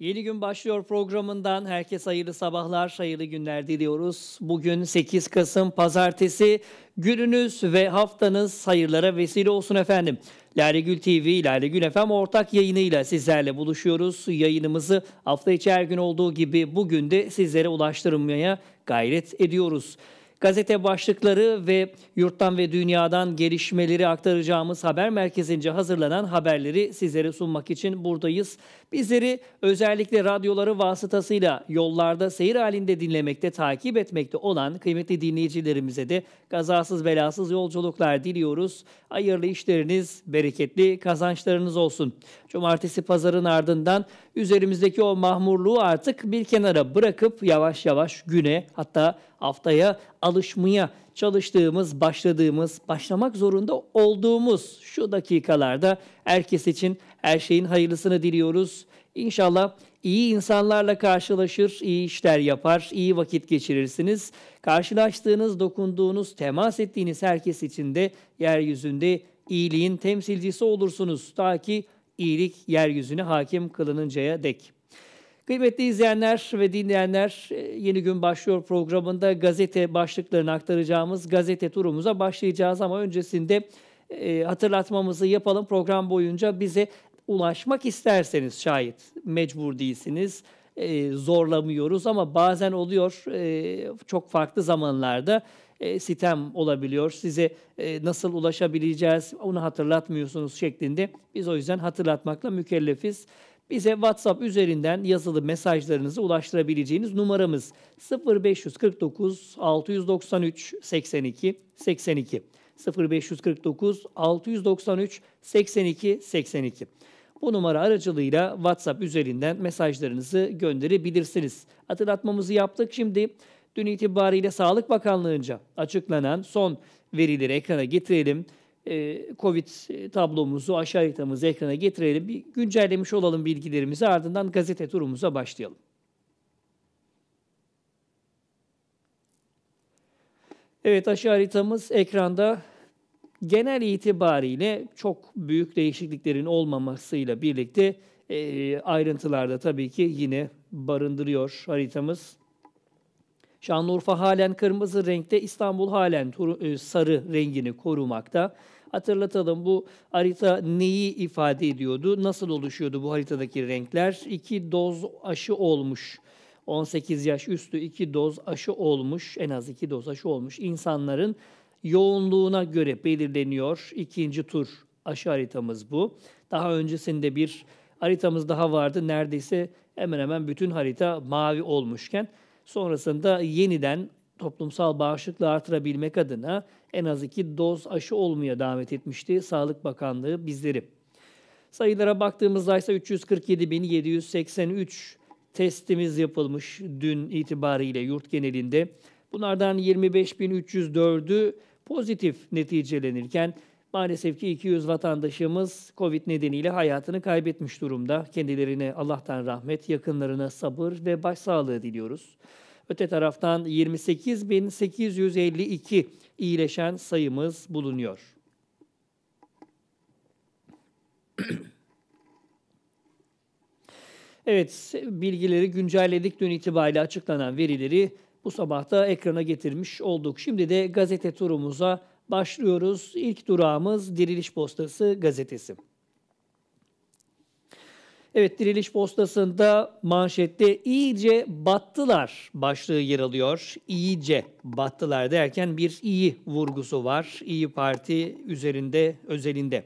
Yeni gün başlıyor programından. Herkes hayırlı sabahlar, hayırlı günler diliyoruz. Bugün 8 Kasım Pazartesi. Gününüz ve haftanız hayırlara vesile olsun efendim. Lalegül TV, Lalegül FM ortak yayınıyla sizlerle buluşuyoruz. Yayınımızı hafta içi her gün olduğu gibi bugün de sizlere ulaştırmaya gayret ediyoruz. Gazete başlıkları ve yurttan ve dünyadan gelişmeleri aktaracağımız haber merkezince hazırlanan haberleri sizlere sunmak için buradayız. Bizleri özellikle radyoları vasıtasıyla yollarda seyir halinde dinlemekte, takip etmekte olan kıymetli dinleyicilerimize de kazasız belasız yolculuklar diliyoruz. Hayırlı işleriniz, bereketli kazançlarınız olsun. Cumartesi pazarın ardından üzerimizdeki o mahmurluğu artık bir kenara bırakıp yavaş yavaş güne hatta haftaya alışmaya çalıştığımız, başladığımız, başlamak zorunda olduğumuz şu dakikalarda herkes için her şeyin hayırlısını diliyoruz. İnşallah iyi insanlarla karşılaşır, iyi işler yapar, iyi vakit geçirirsiniz. Karşılaştığınız, dokunduğunuz, temas ettiğiniz herkes için de yeryüzünde iyiliğin temsilcisi olursunuz. Ta ki iyilik yeryüzüne hakim kılınıncaya dek. Kıymetli izleyenler ve dinleyenler, e, Yeni Gün Başlıyor programında gazete başlıklarını aktaracağımız gazete turumuza başlayacağız ama öncesinde e, hatırlatmamızı yapalım. Program boyunca bize ulaşmak isterseniz şayet mecbur değilsiniz. E, zorlamıyoruz ama bazen oluyor e, çok farklı zamanlarda e, sitem olabiliyor. Size e, nasıl ulaşabileceğiz onu hatırlatmıyorsunuz şeklinde. Biz o yüzden hatırlatmakla mükellefiz. Bize WhatsApp üzerinden yazılı mesajlarınızı ulaştırabileceğiniz numaramız 0549 693 82 82 0549 693 82 82. Bu numara aracılığıyla WhatsApp üzerinden mesajlarınızı gönderebilirsiniz. Hatırlatmamızı yaptık. Şimdi dün itibariyle Sağlık Bakanlığı'nca açıklanan son verileri ekrana getirelim. Ee, Covid e, tablomuzu, aşağı haritamızı ekrana getirelim. Bir güncellemiş olalım bilgilerimizi ardından gazete turumuza başlayalım. Evet aşağı haritamız ekranda genel itibariyle çok büyük değişikliklerin olmamasıyla birlikte e, ayrıntılarda tabii ki yine barındırıyor haritamız. Şanlıurfa halen kırmızı renkte, İstanbul halen e, sarı rengini korumakta. Hatırlatalım bu harita neyi ifade ediyordu? Nasıl oluşuyordu bu haritadaki renkler? İki doz aşı olmuş. 18 yaş üstü iki doz aşı olmuş, en az iki doz aşı olmuş insanların yoğunluğuna göre belirleniyor. İkinci tur aşı haritamız bu. Daha öncesinde bir haritamız daha vardı. Neredeyse hemen hemen bütün harita mavi olmuşken Sonrasında yeniden toplumsal bağışıklığı artırabilmek adına en az iki doz aşı olmaya davet etmişti Sağlık Bakanlığı bizleri. Sayılara baktığımızda ise 347.783 testimiz yapılmış dün itibariyle yurt genelinde. Bunlardan 25.304'ü pozitif neticelenirken maalesef ki 200 vatandaşımız COVID nedeniyle hayatını kaybetmiş durumda. Kendilerine Allah'tan rahmet, yakınlarına sabır ve başsağlığı diliyoruz. Öte taraftan 28.852 iyileşen sayımız bulunuyor. Evet, bilgileri güncelledik dün itibariyle açıklanan verileri bu sabah da ekrana getirmiş olduk. Şimdi de gazete turumuza başlıyoruz. İlk durağımız Diriliş Postası gazetesi. Evet diriliş postasında manşette iyice battılar başlığı yer alıyor. İyice battılar derken bir iyi vurgusu var. İyi Parti üzerinde özelinde.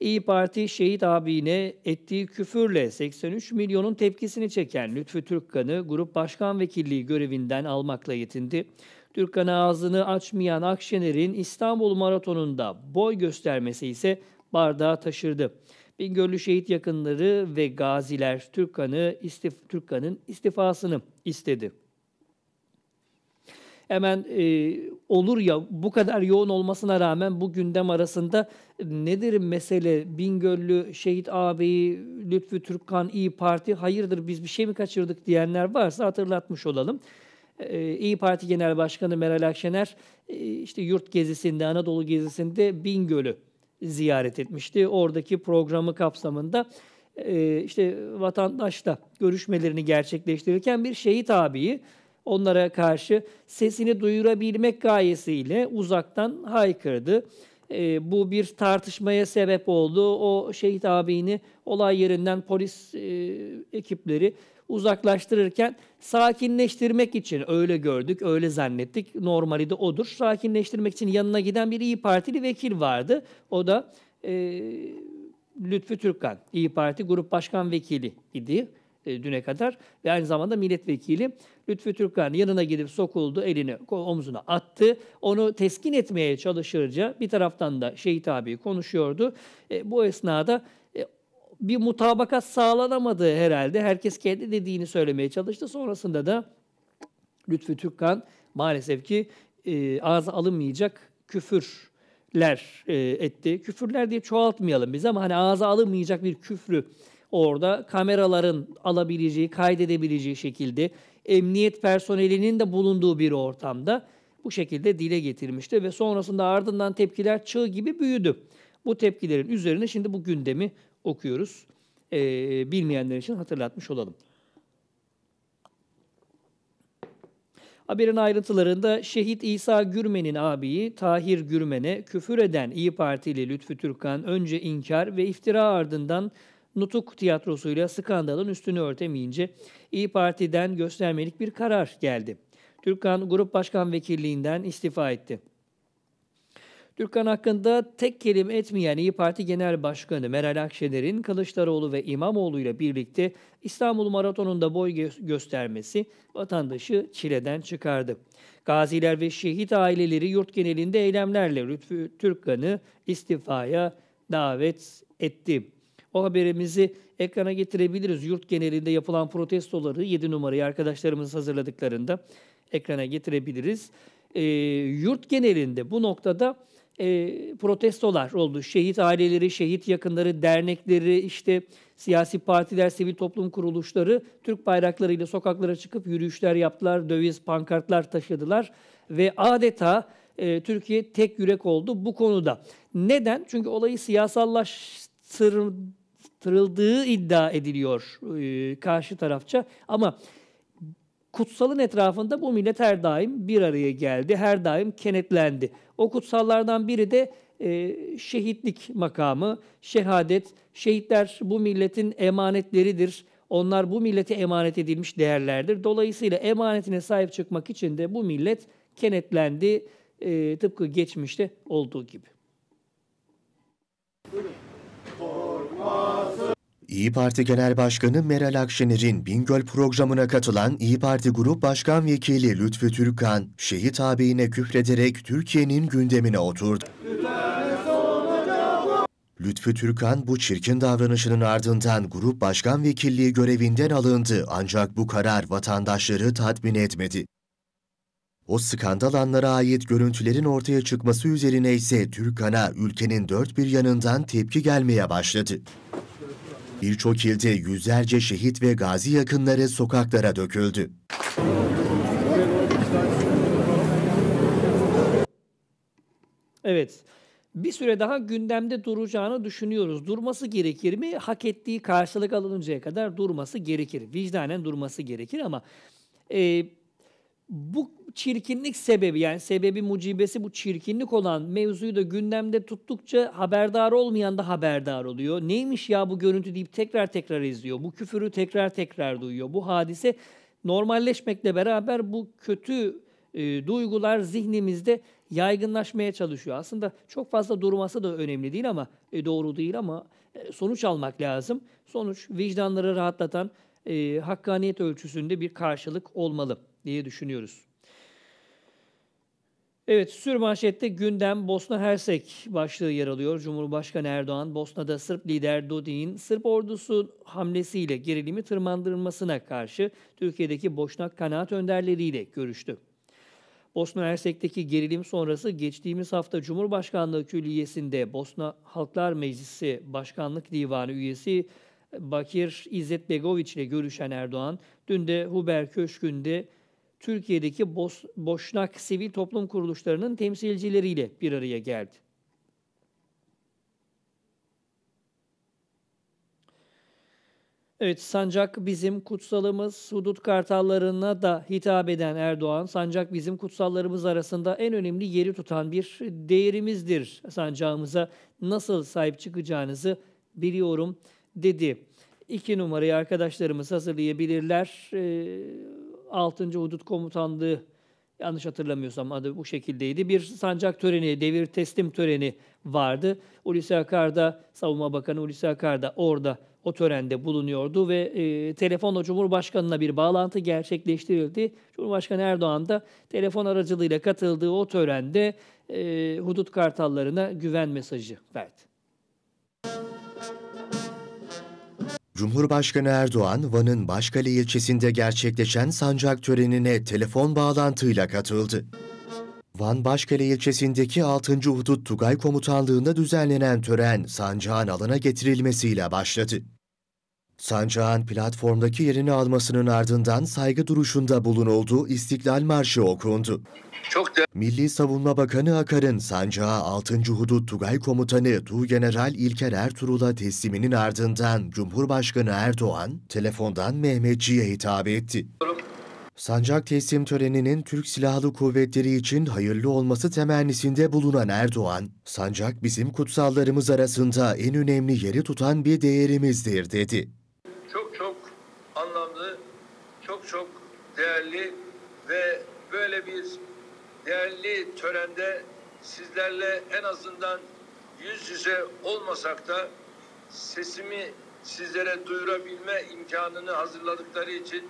İyi Parti şehit abine ettiği küfürle 83 milyonun tepkisini çeken Lütfü Türkkan'ı grup başkan vekilliği görevinden almakla yetindi. Türkkan ağzını açmayan Akşener'in İstanbul Maratonu'nda boy göstermesi ise bardağı taşırdı. Bingöl'lü şehit yakınları ve gaziler Türkan'ı istif Türkkan'ın istifasını istedi. Hemen e, olur ya bu kadar yoğun olmasına rağmen bu gündem arasında nedir mesele? Bingöllü şehit ağabeyi Lütfü Türkkan İyi Parti hayırdır biz bir şey mi kaçırdık diyenler varsa hatırlatmış olalım. E, İyi Parti Genel Başkanı Meral Akşener e, işte yurt gezisinde, Anadolu gezisinde Bingöl'ü ziyaret etmişti. Oradaki programı kapsamında e, işte vatandaşla görüşmelerini gerçekleştirirken bir şehit abiyi onlara karşı sesini duyurabilmek gayesiyle uzaktan haykırdı. E, bu bir tartışmaya sebep oldu. O şehit abini olay yerinden polis e, ekipleri uzaklaştırırken sakinleştirmek için öyle gördük, öyle zannettik. Normali de odur. Sakinleştirmek için yanına giden bir İyi Partili vekil vardı. O da e, Lütfü Türkkan, İyi Parti Grup Başkan Vekili idi e, düne kadar ve aynı zamanda milletvekili Lütfü Türkkan yanına gidip sokuldu, elini omzuna attı. Onu teskin etmeye çalışırca bir taraftan da Şehit abi konuşuyordu. E, bu esnada bir mutabakat sağlanamadı herhalde. Herkes kendi dediğini söylemeye çalıştı. Sonrasında da Lütfü Türkkan maalesef ki e, ağza alınmayacak küfürler e, etti. Küfürler diye çoğaltmayalım biz ama hani ağza alınmayacak bir küfrü orada kameraların alabileceği, kaydedebileceği şekilde emniyet personelinin de bulunduğu bir ortamda bu şekilde dile getirmişti ve sonrasında ardından tepkiler çığ gibi büyüdü. Bu tepkilerin üzerine şimdi bu gündemi okuyoruz. E, bilmeyenler için hatırlatmış olalım. Haberin ayrıntılarında şehit İsa Gürmen'in abiyi Tahir Gürmen'e küfür eden İyi Partili Lütfü Türkan önce inkar ve iftira ardından Nutuk tiyatrosuyla skandalın üstünü örtemeyince İyi Parti'den göstermelik bir karar geldi. Türkan Grup Başkan Vekilliğinden istifa etti. Türkan hakkında tek kelim etmeyen İyi Parti Genel Başkanı Meral Akşener'in Kılıçdaroğlu ve İmamoğlu ile birlikte İstanbul Maratonu'nda boy göstermesi vatandaşı çileden çıkardı. Gaziler ve şehit aileleri yurt genelinde eylemlerle Lütfü Türkan'ı istifaya davet etti. O haberimizi ekrana getirebiliriz. Yurt genelinde yapılan protestoları 7 numarayı arkadaşlarımız hazırladıklarında ekrana getirebiliriz. E, yurt genelinde bu noktada e, protestolar oldu. Şehit aileleri, şehit yakınları, dernekleri, işte siyasi partiler, sivil toplum kuruluşları Türk bayraklarıyla sokaklara çıkıp yürüyüşler yaptılar, döviz, pankartlar taşıdılar ve adeta e, Türkiye tek yürek oldu bu konuda. Neden? Çünkü olayı siyasallaştırıldığı iddia ediliyor e, karşı tarafça ama kutsalın etrafında bu millet her daim bir araya geldi, her daim kenetlendi. O kutsallardan biri de e, şehitlik makamı, şehadet. Şehitler bu milletin emanetleridir. Onlar bu millete emanet edilmiş değerlerdir. Dolayısıyla emanetine sahip çıkmak için de bu millet kenetlendi e, tıpkı geçmişte olduğu gibi. Buyurun. İyi Parti Genel Başkanı Meral Akşener'in Bingöl programına katılan İyi Parti Grup Başkan Vekili Lütfü Türkkan, şehit ağabeyine küfrederek Türkiye'nin gündemine oturdu. Lütfü Türkan bu çirkin davranışının ardından grup başkan vekilliği görevinden alındı ancak bu karar vatandaşları tatmin etmedi. O skandal anlara ait görüntülerin ortaya çıkması üzerine ise Türkan'a ülkenin dört bir yanından tepki gelmeye başladı. Birçok ilde yüzlerce şehit ve gazi yakınları sokaklara döküldü. Evet. Bir süre daha gündemde duracağını düşünüyoruz. Durması gerekir mi? Hak ettiği karşılık alınıncaya kadar durması gerekir. Vicdanen durması gerekir ama e, bu çirkinlik sebebi yani sebebi mucibesi bu çirkinlik olan mevzuyu da gündemde tuttukça haberdar olmayan da haberdar oluyor. Neymiş ya bu görüntü deyip tekrar tekrar izliyor. Bu küfürü tekrar tekrar duyuyor. Bu hadise normalleşmekle beraber bu kötü e, duygular zihnimizde yaygınlaşmaya çalışıyor. Aslında çok fazla durması da önemli değil ama e, doğru değil ama e, sonuç almak lazım. Sonuç vicdanları rahatlatan e, hakkaniyet ölçüsünde bir karşılık olmalı diye düşünüyoruz. Evet, sürmanşette gündem Bosna Hersek başlığı yer alıyor. Cumhurbaşkanı Erdoğan, Bosna'da Sırp lider Dodik'in Sırp ordusu hamlesiyle gerilimi tırmandırılmasına karşı Türkiye'deki Boşnak kanaat önderleriyle görüştü. Bosna Hersek'teki gerilim sonrası geçtiğimiz hafta Cumhurbaşkanlığı Külliyesi'nde Bosna Halklar Meclisi Başkanlık Divanı üyesi Bakir İzzet Begoviç ile görüşen Erdoğan, dün de Huber Köşkü'nde Türkiye'deki Bos Boşnak sivil toplum kuruluşlarının temsilcileriyle bir araya geldi. Evet, sancak bizim kutsalımız, sudut kartallarına da hitap eden Erdoğan, sancak bizim kutsallarımız arasında en önemli yeri tutan bir değerimizdir. Sancağımıza nasıl sahip çıkacağınızı biliyorum dedi. İki numarayı arkadaşlarımız hazırlayabilirler. Ee, 6. Hudut Komutanlığı yanlış hatırlamıyorsam adı bu şekildeydi. Bir sancak töreni, devir teslim töreni vardı. Hulusi Akar da, Savunma Bakanı Hulusi Akar da orada o törende bulunuyordu ve e, telefonla Cumhurbaşkanı'na bir bağlantı gerçekleştirildi. Cumhurbaşkanı Erdoğan da telefon aracılığıyla katıldığı o törende e, hudut kartallarına güven mesajı verdi. Cumhurbaşkanı Erdoğan, Van'ın Başkale ilçesinde gerçekleşen sancak törenine telefon bağlantıyla katıldı. Van Başkale ilçesindeki 6. Hudut Tugay Komutanlığı'nda düzenlenen tören sancağın alana getirilmesiyle başladı. Sancağın platformdaki yerini almasının ardından saygı duruşunda bulunuldu, İstiklal Marşı okundu. Çok da... Milli Savunma Bakanı Akar'ın sancağı 6. Hudut Tugay Komutanı Tuğgeneral İlker Ertuğrul'a tesliminin ardından Cumhurbaşkanı Erdoğan telefondan Mehmetçi'ye hitap etti. Sancak teslim töreninin Türk Silahlı Kuvvetleri için hayırlı olması temennisinde bulunan Erdoğan, sancak bizim kutsallarımız arasında en önemli yeri tutan bir değerimizdir dedi. değerli ve böyle bir değerli törende sizlerle en azından yüz yüze olmasak da sesimi sizlere duyurabilme imkanını hazırladıkları için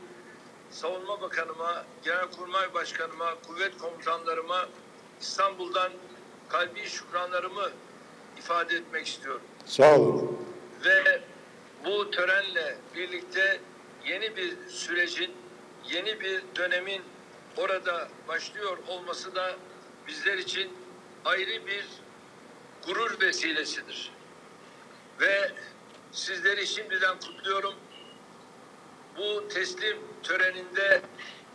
Savunma Bakanıma, Genelkurmay Başkanıma, kuvvet komutanlarıma İstanbul'dan kalbi şükranlarımı ifade etmek istiyorum. Sağ olun. Ve bu törenle birlikte yeni bir sürecin yeni bir dönemin orada başlıyor olması da bizler için ayrı bir gurur vesilesidir. Ve sizleri şimdiden kutluyorum. Bu teslim töreninde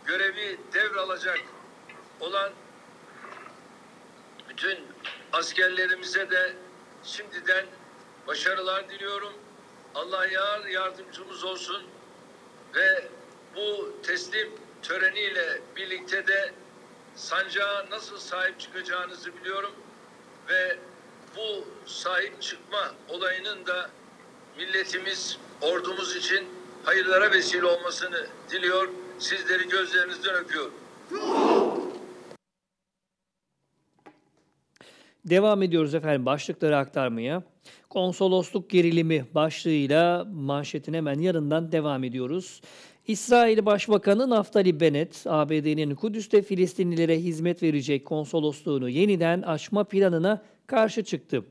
görevi devralacak olan bütün askerlerimize de şimdiden başarılar diliyorum. Allah yar yardımcımız olsun ve bu teslim töreniyle birlikte de sancağa nasıl sahip çıkacağınızı biliyorum ve bu sahip çıkma olayının da milletimiz, ordumuz için hayırlara vesile olmasını diliyor. Sizleri gözlerinizden öpüyorum. Devam ediyoruz efendim başlıkları aktarmaya. Konsolosluk gerilimi başlığıyla manşetin hemen yarından devam ediyoruz. İsrail Başbakanı Naftali Bennett, ABD'nin Kudüs'te Filistinlilere hizmet verecek konsolosluğunu yeniden açma planına karşı çıktı.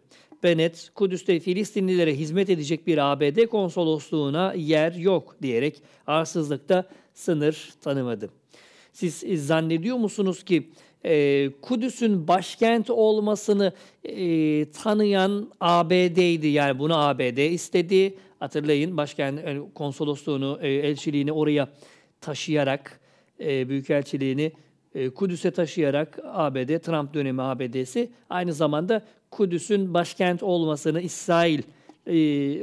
Bennett, Kudüs'te Filistinlilere hizmet edecek bir ABD konsolosluğuna yer yok diyerek arsızlıkta sınır tanımadı. Siz zannediyor musunuz ki e, Kudüs'ün başkent olmasını e, tanıyan ABD'ydi. Yani bunu ABD istedi. Hatırlayın başkent konsolosluğunu, e, elçiliğini oraya taşıyarak, e, büyükelçiliğini e, Kudüs'e taşıyarak ABD, Trump dönemi ABD'si aynı zamanda Kudüs'ün başkent olmasını İsrail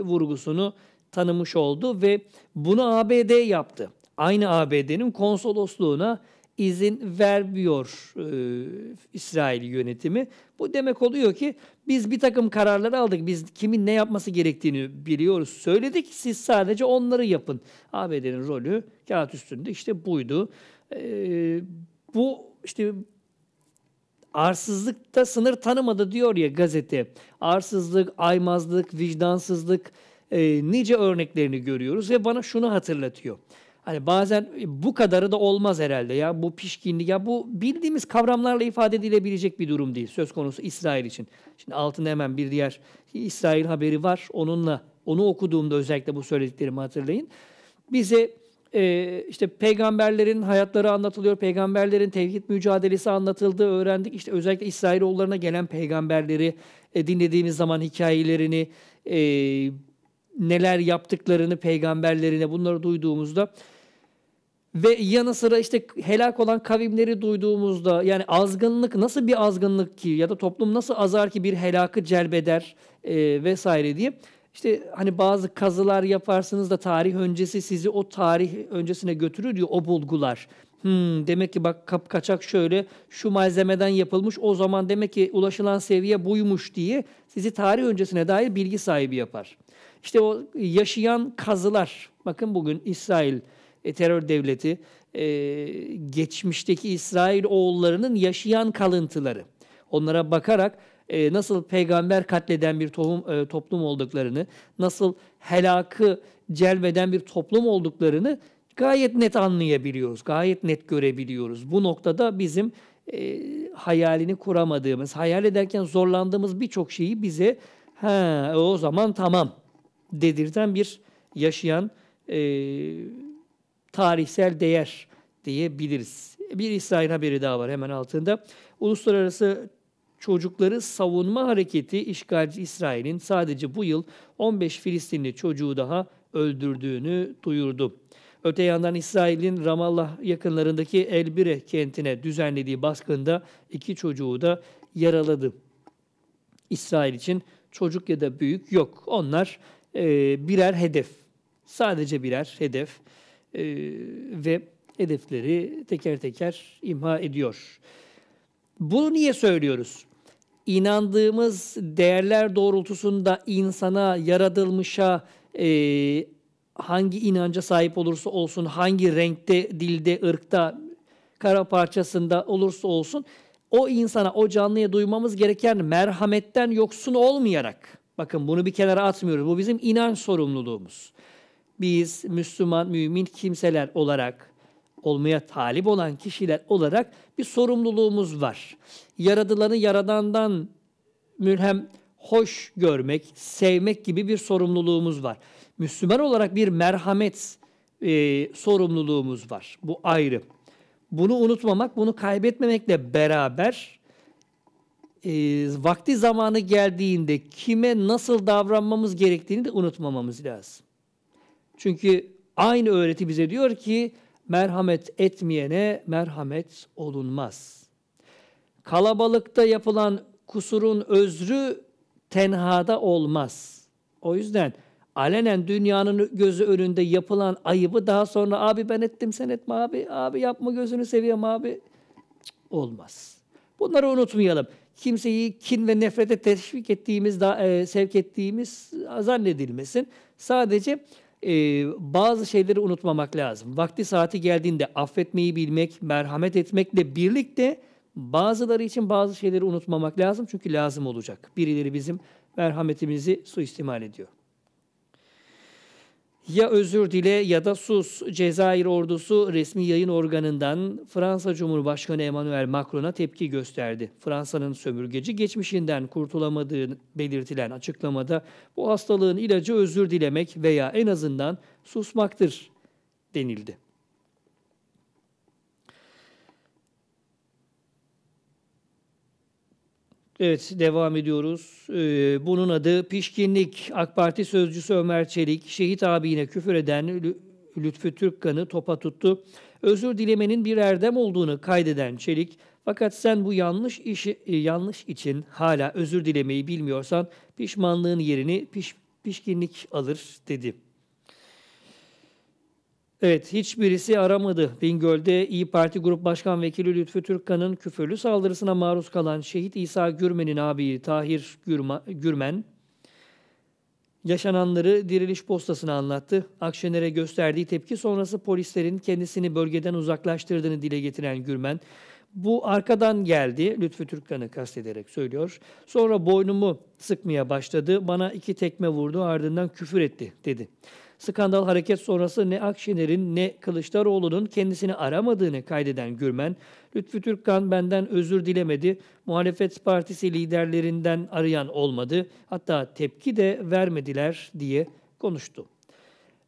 vurgusunu tanımış oldu ve bunu ABD yaptı. Aynı ABD'nin konsolosluğuna izin vermiyor e, İsrail yönetimi. Bu demek oluyor ki biz bir takım kararları aldık. Biz kimin ne yapması gerektiğini biliyoruz. Söyledik siz sadece onları yapın. ABD'nin rolü kağıt üstünde işte buydu. E, bu işte arsızlıkta sınır tanımadı diyor ya gazete. Arsızlık, aymazlık, vicdansızlık e, nice örneklerini görüyoruz ve bana şunu hatırlatıyor. Hani bazen bu kadarı da olmaz herhalde ya bu pişkinlik ya bu bildiğimiz kavramlarla ifade edilebilecek bir durum değil söz konusu İsrail için. Şimdi altında hemen bir diğer İsrail haberi var onunla onu okuduğumda özellikle bu söylediklerimi hatırlayın. Bize e, işte peygamberlerin hayatları anlatılıyor, peygamberlerin tevhid mücadelesi anlatıldığı öğrendik. İşte özellikle İsrailoğullarına gelen peygamberleri e, dinlediğimiz zaman hikayelerini, e, neler yaptıklarını peygamberlerine bunları duyduğumuzda ve yanı sıra işte helak olan kavimleri duyduğumuzda yani azgınlık nasıl bir azgınlık ki ya da toplum nasıl azar ki bir helakı celbeder e, vesaire diye. işte hani bazı kazılar yaparsınız da tarih öncesi sizi o tarih öncesine götürür diyor o bulgular. Hmm, demek ki bak kap kaçak şöyle şu malzemeden yapılmış o zaman demek ki ulaşılan seviye buymuş diye sizi tarih öncesine dair bilgi sahibi yapar. İşte o yaşayan kazılar bakın bugün İsrail e, terör devleti e, geçmişteki İsrail oğullarının yaşayan kalıntıları. Onlara bakarak e, nasıl peygamber katleden bir tohum, e, toplum olduklarını, nasıl helakı celbeden bir toplum olduklarını gayet net anlayabiliyoruz, gayet net görebiliyoruz. Bu noktada bizim e, hayalini kuramadığımız, hayal ederken zorlandığımız birçok şeyi bize ha o zaman tamam dedirten bir yaşayan e, tarihsel değer diyebiliriz. Bir İsrail haberi daha var hemen altında. Uluslararası Çocukları Savunma Hareketi işgalci İsrail'in sadece bu yıl 15 Filistinli çocuğu daha öldürdüğünü duyurdu. Öte yandan İsrail'in Ramallah yakınlarındaki Elbire kentine düzenlediği baskında iki çocuğu da yaraladı. İsrail için çocuk ya da büyük yok. Onlar e, birer hedef. Sadece birer hedef e, ve hedefleri teker teker imha ediyor. Bunu niye söylüyoruz? İnandığımız değerler doğrultusunda insana, yaratılmışa, e, hangi inanca sahip olursa olsun, hangi renkte, dilde, ırkta, kara parçasında olursa olsun o insana, o canlıya duymamız gereken merhametten yoksun olmayarak, bakın bunu bir kenara atmıyoruz, bu bizim inanç sorumluluğumuz biz Müslüman, mümin kimseler olarak olmaya talip olan kişiler olarak bir sorumluluğumuz var. Yaradılanı yaradandan mülhem hoş görmek, sevmek gibi bir sorumluluğumuz var. Müslüman olarak bir merhamet e, sorumluluğumuz var. Bu ayrı. Bunu unutmamak, bunu kaybetmemekle beraber e, vakti zamanı geldiğinde kime nasıl davranmamız gerektiğini de unutmamamız lazım. Çünkü aynı öğreti bize diyor ki merhamet etmeyene merhamet olunmaz. Kalabalıkta yapılan kusurun özrü tenhada olmaz. O yüzden alenen dünyanın gözü önünde yapılan ayıbı daha sonra abi ben ettim sen etme abi, abi yapma gözünü seveyim abi olmaz. Bunları unutmayalım. Kimseyi kin ve nefrete teşvik ettiğimiz, da, e, sevk ettiğimiz zannedilmesin. Sadece e, bazı şeyleri unutmamak lazım. Vakti saati geldiğinde affetmeyi bilmek, merhamet etmekle birlikte bazıları için bazı şeyleri unutmamak lazım. Çünkü lazım olacak. Birileri bizim merhametimizi suistimal ediyor. Ya özür dile ya da sus. Cezayir ordusu resmi yayın organından Fransa Cumhurbaşkanı Emmanuel Macron'a tepki gösterdi. Fransa'nın sömürgeci geçmişinden kurtulamadığı belirtilen açıklamada bu hastalığın ilacı özür dilemek veya en azından susmaktır denildi. Evet devam ediyoruz. Ee, bunun adı pişkinlik. AK Parti sözcüsü Ömer Çelik şehit abine küfür eden Lütfü Türkkan'ı topa tuttu. Özür dilemenin bir erdem olduğunu kaydeden Çelik fakat sen bu yanlış işi e, yanlış için hala özür dilemeyi bilmiyorsan pişmanlığın yerini piş, pişkinlik alır dedi. Evet, hiçbirisi aramadı. Bingöl'de İyi Parti Grup Başkan Vekili Lütfü Türkkan'ın küfürlü saldırısına maruz kalan şehit İsa Gürmen'in abiyi Tahir Gürmen, yaşananları diriliş postasına anlattı. Akşener'e gösterdiği tepki sonrası polislerin kendisini bölgeden uzaklaştırdığını dile getiren Gürmen, bu arkadan geldi, Lütfü Türkkan'ı kastederek söylüyor. Sonra boynumu sıkmaya başladı, bana iki tekme vurdu, ardından küfür etti, dedi. Skandal hareket sonrası ne Akşener'in ne Kılıçdaroğlu'nun kendisini aramadığını kaydeden Gürmen, Lütfü Türkkan benden özür dilemedi, muhalefet partisi liderlerinden arayan olmadı, hatta tepki de vermediler diye konuştu.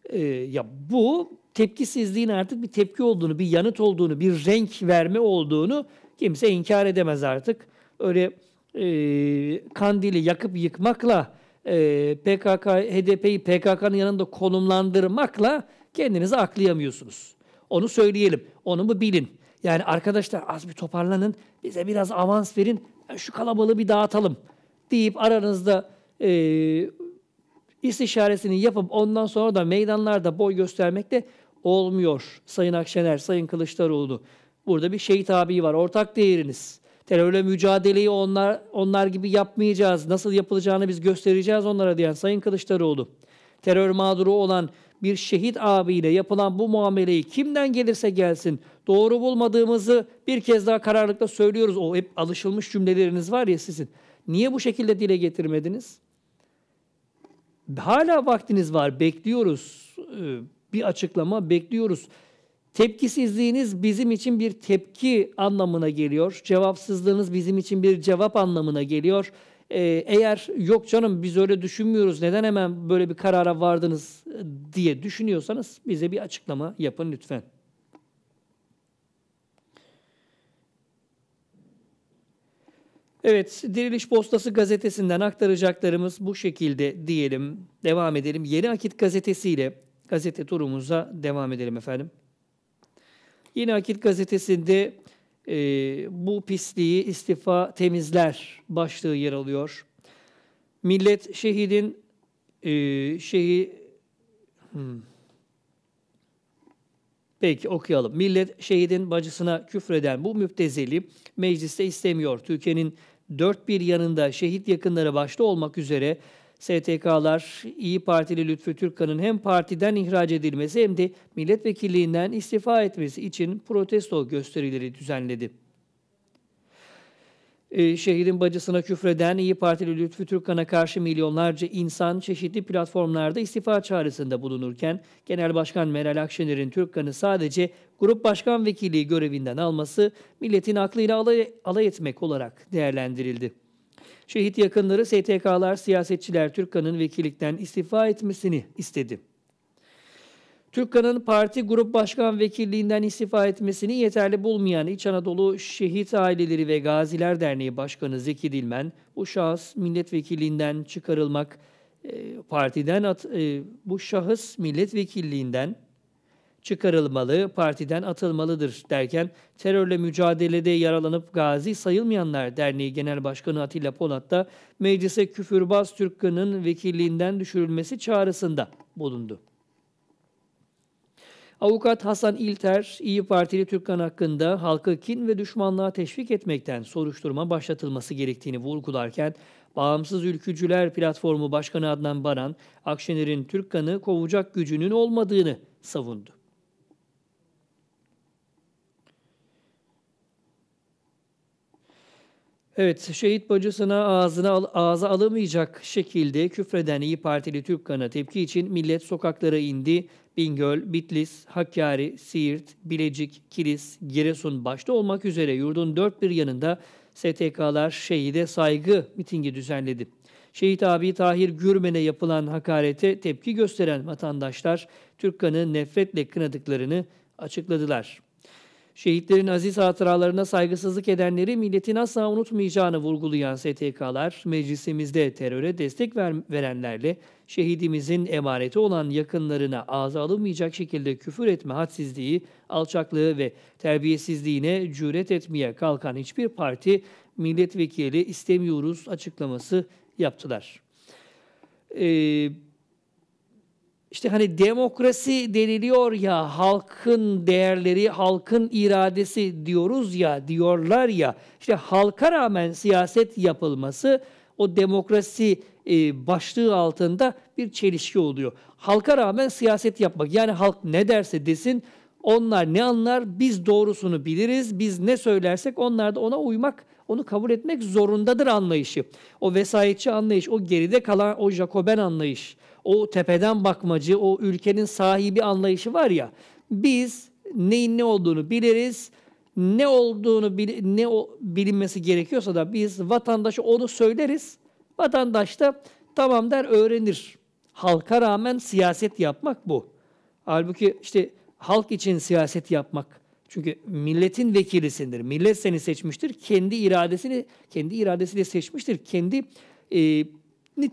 Ee, ya bu tepkisizliğin artık bir tepki olduğunu, bir yanıt olduğunu, bir renk verme olduğunu kimse inkar edemez artık. Öyle e, kandili yakıp yıkmakla e, PKK, HDP'yi PKK'nın yanında konumlandırmakla kendinizi aklayamıyorsunuz. Onu söyleyelim. Onu mu bilin. Yani arkadaşlar az bir toparlanın. Bize biraz avans verin. Şu kalabalığı bir dağıtalım. Deyip aranızda e, istişaresini yapıp ondan sonra da meydanlarda boy göstermek de olmuyor. Sayın Akşener, Sayın Kılıçdaroğlu. Burada bir şey abi var. Ortak değeriniz. Terörle mücadeleyi onlar onlar gibi yapmayacağız. Nasıl yapılacağını biz göstereceğiz onlara diyen Sayın Kılıçdaroğlu. Terör mağduru olan bir şehit abiyle yapılan bu muameleyi kimden gelirse gelsin doğru bulmadığımızı bir kez daha kararlılıkla söylüyoruz. O hep alışılmış cümleleriniz var ya sizin. Niye bu şekilde dile getirmediniz? Hala vaktiniz var. Bekliyoruz. Ee, bir açıklama bekliyoruz. Tepkisizliğiniz bizim için bir tepki anlamına geliyor. Cevapsızlığınız bizim için bir cevap anlamına geliyor. Ee, eğer yok canım biz öyle düşünmüyoruz neden hemen böyle bir karara vardınız diye düşünüyorsanız bize bir açıklama yapın lütfen. Evet, Diriliş Postası gazetesinden aktaracaklarımız bu şekilde diyelim. Devam edelim. Yeni Akit gazetesiyle gazete turumuza devam edelim efendim. Yeni Akit gazetesinde e, bu pisliği istifa temizler başlığı yer alıyor. Millet şehidin e, şeyi hmm. Peki okuyalım. Millet şehidin bacısına küfreden bu müptezeli mecliste istemiyor. Türkiye'nin dört bir yanında şehit yakınları başta olmak üzere STK'lar İyi Partili Lütfü Türkkan'ın hem partiden ihraç edilmesi hem de milletvekilliğinden istifa etmesi için protesto gösterileri düzenledi. E, şehidin bacısına küfreden İyi Partili Lütfü Türkkan'a karşı milyonlarca insan çeşitli platformlarda istifa çağrısında bulunurken Genel Başkan Meral Akşener'in Türkkan'ı sadece grup başkan vekili görevinden alması milletin aklıyla alay, alay etmek olarak değerlendirildi. Şehit yakınları STK'lar, siyasetçiler Türkkan'ın vekillikten istifa etmesini istedi. Türkkan'ın parti grup başkan vekilliğinden istifa etmesini yeterli bulmayan İç Anadolu Şehit Aileleri ve Gaziler Derneği Başkanı Zeki Dilmen, bu şahıs milletvekilliğinden çıkarılmak, e, partiden at, e, bu şahıs milletvekilliğinden çıkarılmalı, partiden atılmalıdır derken terörle mücadelede yaralanıp gazi sayılmayanlar Derneği Genel Başkanı Atilla Polat da meclise küfürbaz Türkka'nın vekilliğinden düşürülmesi çağrısında bulundu. Avukat Hasan İlter, İyi Partili Türkkan hakkında halkı kin ve düşmanlığa teşvik etmekten soruşturma başlatılması gerektiğini vurgularken, Bağımsız Ülkücüler Platformu Başkanı Adnan Baran, Akşener'in Türkkan'ı kovacak gücünün olmadığını savundu. Evet, şehit bacısına ağzına al, ağza alamayacak şekilde küfreden İyi Partili Türkkan'a tepki için millet sokaklara indi. Bingöl, Bitlis, Hakkari, Siirt, Bilecik, Kilis, Giresun başta olmak üzere yurdun dört bir yanında STK'lar şehide saygı mitingi düzenledi. Şehit abi Tahir Gürmen'e yapılan hakarete tepki gösteren vatandaşlar Türkkan'ı nefretle kınadıklarını açıkladılar. Şehitlerin aziz hatıralarına saygısızlık edenleri milletin asla unutmayacağını vurgulayan STK'lar, meclisimizde teröre destek ver verenlerle şehidimizin emaneti olan yakınlarına ağza alınmayacak şekilde küfür etme hadsizliği, alçaklığı ve terbiyesizliğine cüret etmeye kalkan hiçbir parti milletvekili istemiyoruz açıklaması yaptılar. Ee, işte hani demokrasi deniliyor ya, halkın değerleri, halkın iradesi diyoruz ya, diyorlar ya. İşte halka rağmen siyaset yapılması o demokrasi e, başlığı altında bir çelişki oluyor. Halka rağmen siyaset yapmak yani halk ne derse desin onlar ne anlar biz doğrusunu biliriz biz ne söylersek onlar da ona uymak onu kabul etmek zorundadır anlayışı. O vesayetçi anlayış, o geride kalan o Jacoben anlayış o tepeden bakmacı, o ülkenin sahibi anlayışı var ya, biz neyin ne olduğunu biliriz, ne olduğunu bil, ne o, bilinmesi gerekiyorsa da biz vatandaşa onu söyleriz. Vatandaş da tamam der öğrenir. Halka rağmen siyaset yapmak bu. Halbuki işte halk için siyaset yapmak. Çünkü milletin vekilisindir. Millet seni seçmiştir. Kendi iradesini kendi iradesiyle seçmiştir. Kendi e,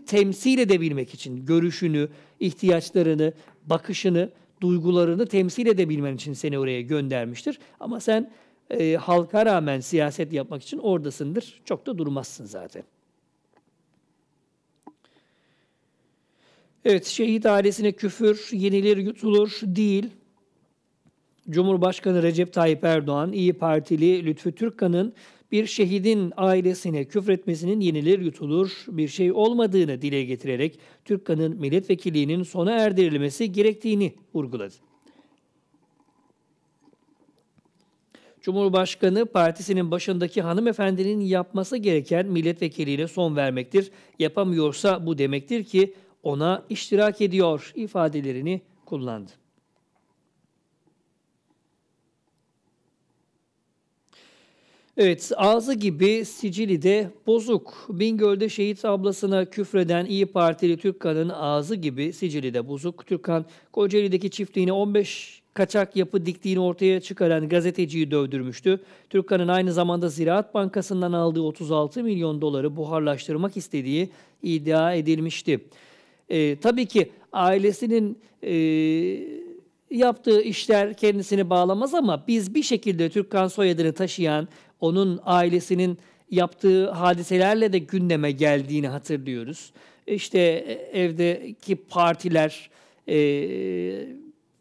temsil edebilmek için görüşünü, ihtiyaçlarını, bakışını, duygularını temsil edebilmen için seni oraya göndermiştir. Ama sen e, halka rağmen siyaset yapmak için oradasındır. Çok da durmazsın zaten. Evet, şehit ailesine küfür yenilir yutulur değil. Cumhurbaşkanı Recep Tayyip Erdoğan, İyi Partili Lütfü Türkkan'ın bir şehidin ailesine küfretmesinin yenilir yutulur bir şey olmadığını dile getirerek Türkka'nın milletvekilliğinin sona erdirilmesi gerektiğini vurguladı. Cumhurbaşkanı partisinin başındaki hanımefendinin yapması gereken milletvekiliyle son vermektir. Yapamıyorsa bu demektir ki ona iştirak ediyor ifadelerini kullandı. Evet, ağzı gibi sicili de bozuk. Bingöl'de şehit ablasına küfreden İyi Partili Türkkan'ın ağzı gibi sicili de bozuk. Türkkan, Kocaeli'deki çiftliğine 15 kaçak yapı diktiğini ortaya çıkaran gazeteciyi dövdürmüştü. Türkkan'ın aynı zamanda Ziraat Bankası'ndan aldığı 36 milyon doları buharlaştırmak istediği iddia edilmişti. Ee, tabii ki ailesinin... Ee, yaptığı işler kendisini bağlamaz ama biz bir şekilde Türkkan soyadını taşıyan onun ailesinin yaptığı hadiselerle de gündeme geldiğini hatırlıyoruz. E, işte e, evdeki partiler, e,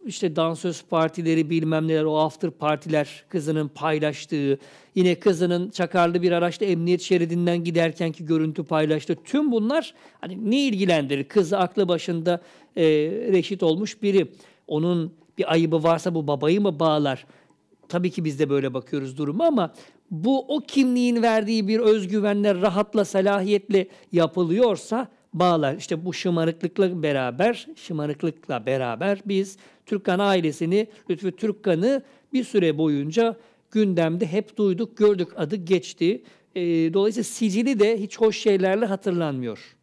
işte dansöz partileri bilmem neler o after partiler kızının paylaştığı yine kızının çakarlı bir araçla emniyet şeridinden giderkenki görüntü paylaştı. Tüm bunlar hani ne ilgilendirir? Kızı aklı başında e, reşit olmuş biri. Onun bir ayıbı varsa bu babayı mı bağlar? Tabii ki biz de böyle bakıyoruz duruma ama bu o kimliğin verdiği bir özgüvenle, rahatla, salahiyetle yapılıyorsa bağlar. İşte bu şımarıklıkla beraber, şımarıklıkla beraber biz Türkkan ailesini, Lütfü Türkkan'ı bir süre boyunca gündemde hep duyduk, gördük, adı geçti. E, dolayısıyla sicili de hiç hoş şeylerle hatırlanmıyor.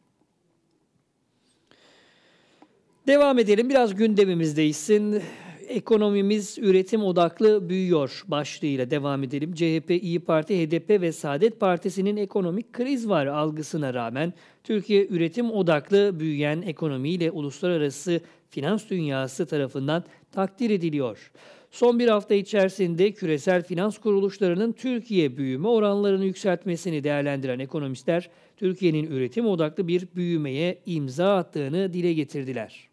Devam edelim. Biraz gündemimiz değilsin ekonomimiz üretim odaklı büyüyor başlığıyla devam edelim. CHP, İyi Parti, HDP ve Saadet Partisi'nin ekonomik kriz var algısına rağmen Türkiye üretim odaklı büyüyen ekonomiyle uluslararası finans dünyası tarafından takdir ediliyor. Son bir hafta içerisinde küresel finans kuruluşlarının Türkiye büyüme oranlarını yükseltmesini değerlendiren ekonomistler Türkiye'nin üretim odaklı bir büyümeye imza attığını dile getirdiler.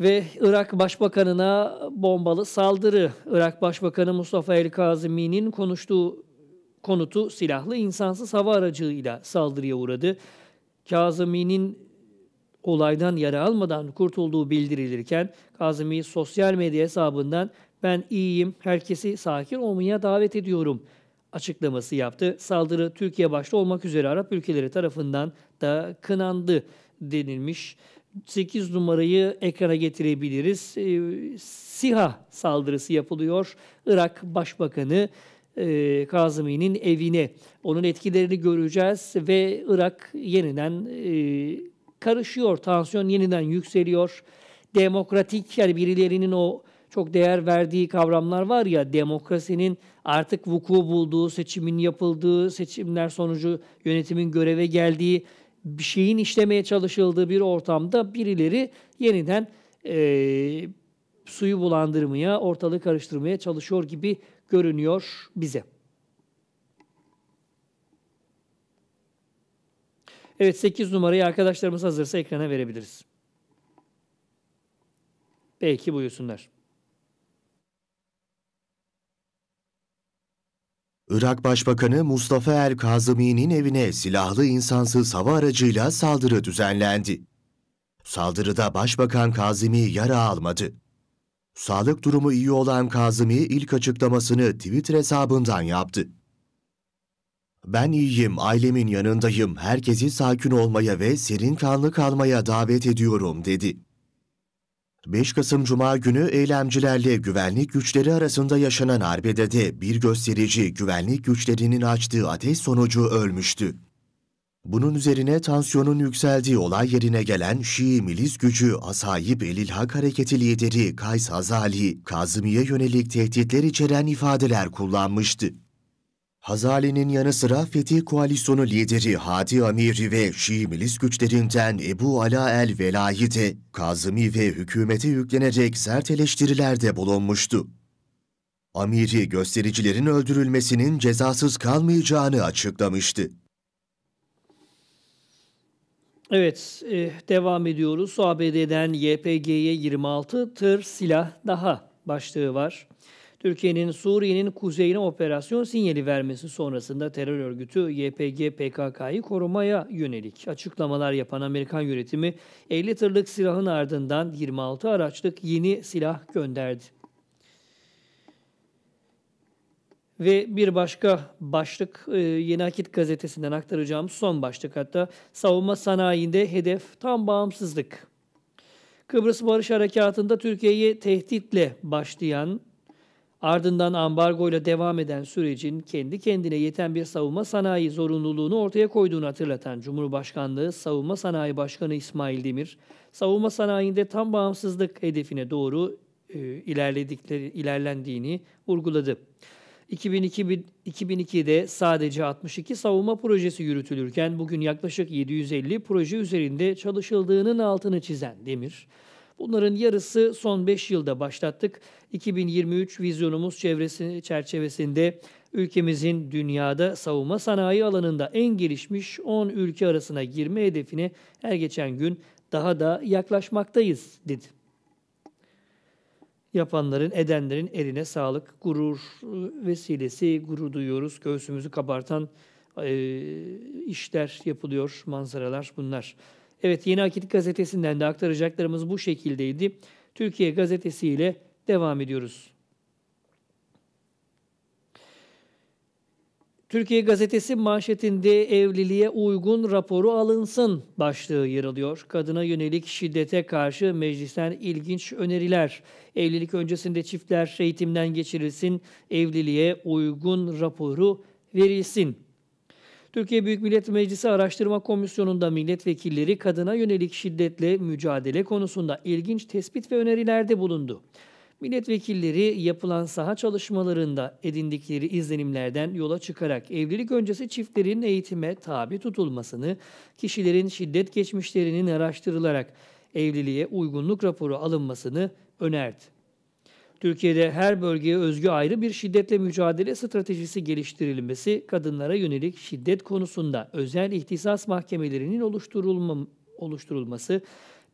ve Irak Başbakanına bombalı saldırı. Irak Başbakanı Mustafa El Kazimi'nin konuştuğu konutu silahlı insansız hava aracıyla saldırıya uğradı. Kazimi'nin olaydan yara almadan kurtulduğu bildirilirken Kazimi sosyal medya hesabından ben iyiyim, herkesi sakin olmaya davet ediyorum açıklaması yaptı. Saldırı Türkiye başta olmak üzere Arap ülkeleri tarafından da kınandı denilmiş. 8 numarayı ekrana getirebiliriz. E, ee, SİHA saldırısı yapılıyor. Irak Başbakanı e, Kazımi'nin evine. Onun etkilerini göreceğiz ve Irak yeniden e, karışıyor. Tansiyon yeniden yükseliyor. Demokratik yani birilerinin o çok değer verdiği kavramlar var ya demokrasinin artık vuku bulduğu, seçimin yapıldığı, seçimler sonucu yönetimin göreve geldiği bir şeyin işlemeye çalışıldığı bir ortamda birileri yeniden e, suyu bulandırmaya, ortalığı karıştırmaya çalışıyor gibi görünüyor bize. Evet 8 numarayı arkadaşlarımız hazırsa ekrana verebiliriz. Belki buyursunlar. Irak Başbakanı Mustafa El Kazımi'nin evine silahlı insansız hava aracıyla saldırı düzenlendi. Saldırıda Başbakan Kazimi yara almadı. Sağlık durumu iyi olan Kazimi ilk açıklamasını Twitter hesabından yaptı. Ben iyiyim, ailemin yanındayım, herkesi sakin olmaya ve serin kanlı kalmaya davet ediyorum dedi. 5 Kasım Cuma günü eylemcilerle güvenlik güçleri arasında yaşanan arbedede de bir gösterici güvenlik güçlerinin açtığı ateş sonucu ölmüştü. Bunun üzerine tansiyonun yükseldiği olay yerine gelen Şii milis gücü Asayip Elil Hareketi lideri Kays Hazali, Kazımi'ye yönelik tehditler içeren ifadeler kullanmıştı. Hazali'nin yanı sıra Fetih Koalisyonu lideri Hadi Amiri ve Şii milis güçlerinden Ebu Ala el Velayi de Kazımi ve hükümete yüklenerek sert eleştirilerde bulunmuştu. Amiri göstericilerin öldürülmesinin cezasız kalmayacağını açıklamıştı. Evet, e, devam ediyoruz. ABD'den YPG'ye 26 tır silah daha başlığı var. Türkiye'nin Suriye'nin kuzeyine operasyon sinyali vermesi sonrasında terör örgütü YPG PKK'yı korumaya yönelik açıklamalar yapan Amerikan yönetimi 50 tırlık silahın ardından 26 araçlık yeni silah gönderdi. Ve bir başka başlık e, Yeni Akit gazetesinden aktaracağım son başlık hatta savunma sanayinde hedef tam bağımsızlık. Kıbrıs Barış Harekatı'nda Türkiye'yi tehditle başlayan Ardından ambargoyla devam eden sürecin kendi kendine yeten bir savunma sanayi zorunluluğunu ortaya koyduğunu hatırlatan Cumhurbaşkanlığı Savunma Sanayi Başkanı İsmail Demir, savunma sanayinde tam bağımsızlık hedefine doğru e, ilerledikleri ilerlendiğini vurguladı. 2002, 2002'de sadece 62 savunma projesi yürütülürken bugün yaklaşık 750 proje üzerinde çalışıldığının altını çizen Demir, Bunların yarısı son 5 yılda başlattık. 2023 vizyonumuz çerçevesinde ülkemizin dünyada savunma sanayi alanında en gelişmiş 10 ülke arasına girme hedefine her geçen gün daha da yaklaşmaktayız dedi. Yapanların, edenlerin eline sağlık, gurur vesilesi, gurur duyuyoruz. Göğsümüzü kabartan e, işler yapılıyor, manzaralar bunlar. Evet Yeni Akit Gazetesi'nden de aktaracaklarımız bu şekildeydi. Türkiye Gazetesi ile devam ediyoruz. Türkiye Gazetesi manşetinde evliliğe uygun raporu alınsın başlığı yer alıyor. Kadına yönelik şiddete karşı meclisten ilginç öneriler. Evlilik öncesinde çiftler eğitimden geçirilsin, evliliğe uygun raporu verilsin. Türkiye Büyük Millet Meclisi Araştırma Komisyonu'nda milletvekilleri kadına yönelik şiddetle mücadele konusunda ilginç tespit ve önerilerde bulundu. Milletvekilleri yapılan saha çalışmalarında edindikleri izlenimlerden yola çıkarak evlilik öncesi çiftlerin eğitime tabi tutulmasını, kişilerin şiddet geçmişlerinin araştırılarak evliliğe uygunluk raporu alınmasını önerdi. Türkiye'de her bölgeye özgü ayrı bir şiddetle mücadele stratejisi geliştirilmesi, kadınlara yönelik şiddet konusunda özel ihtisas mahkemelerinin oluşturulma, oluşturulması,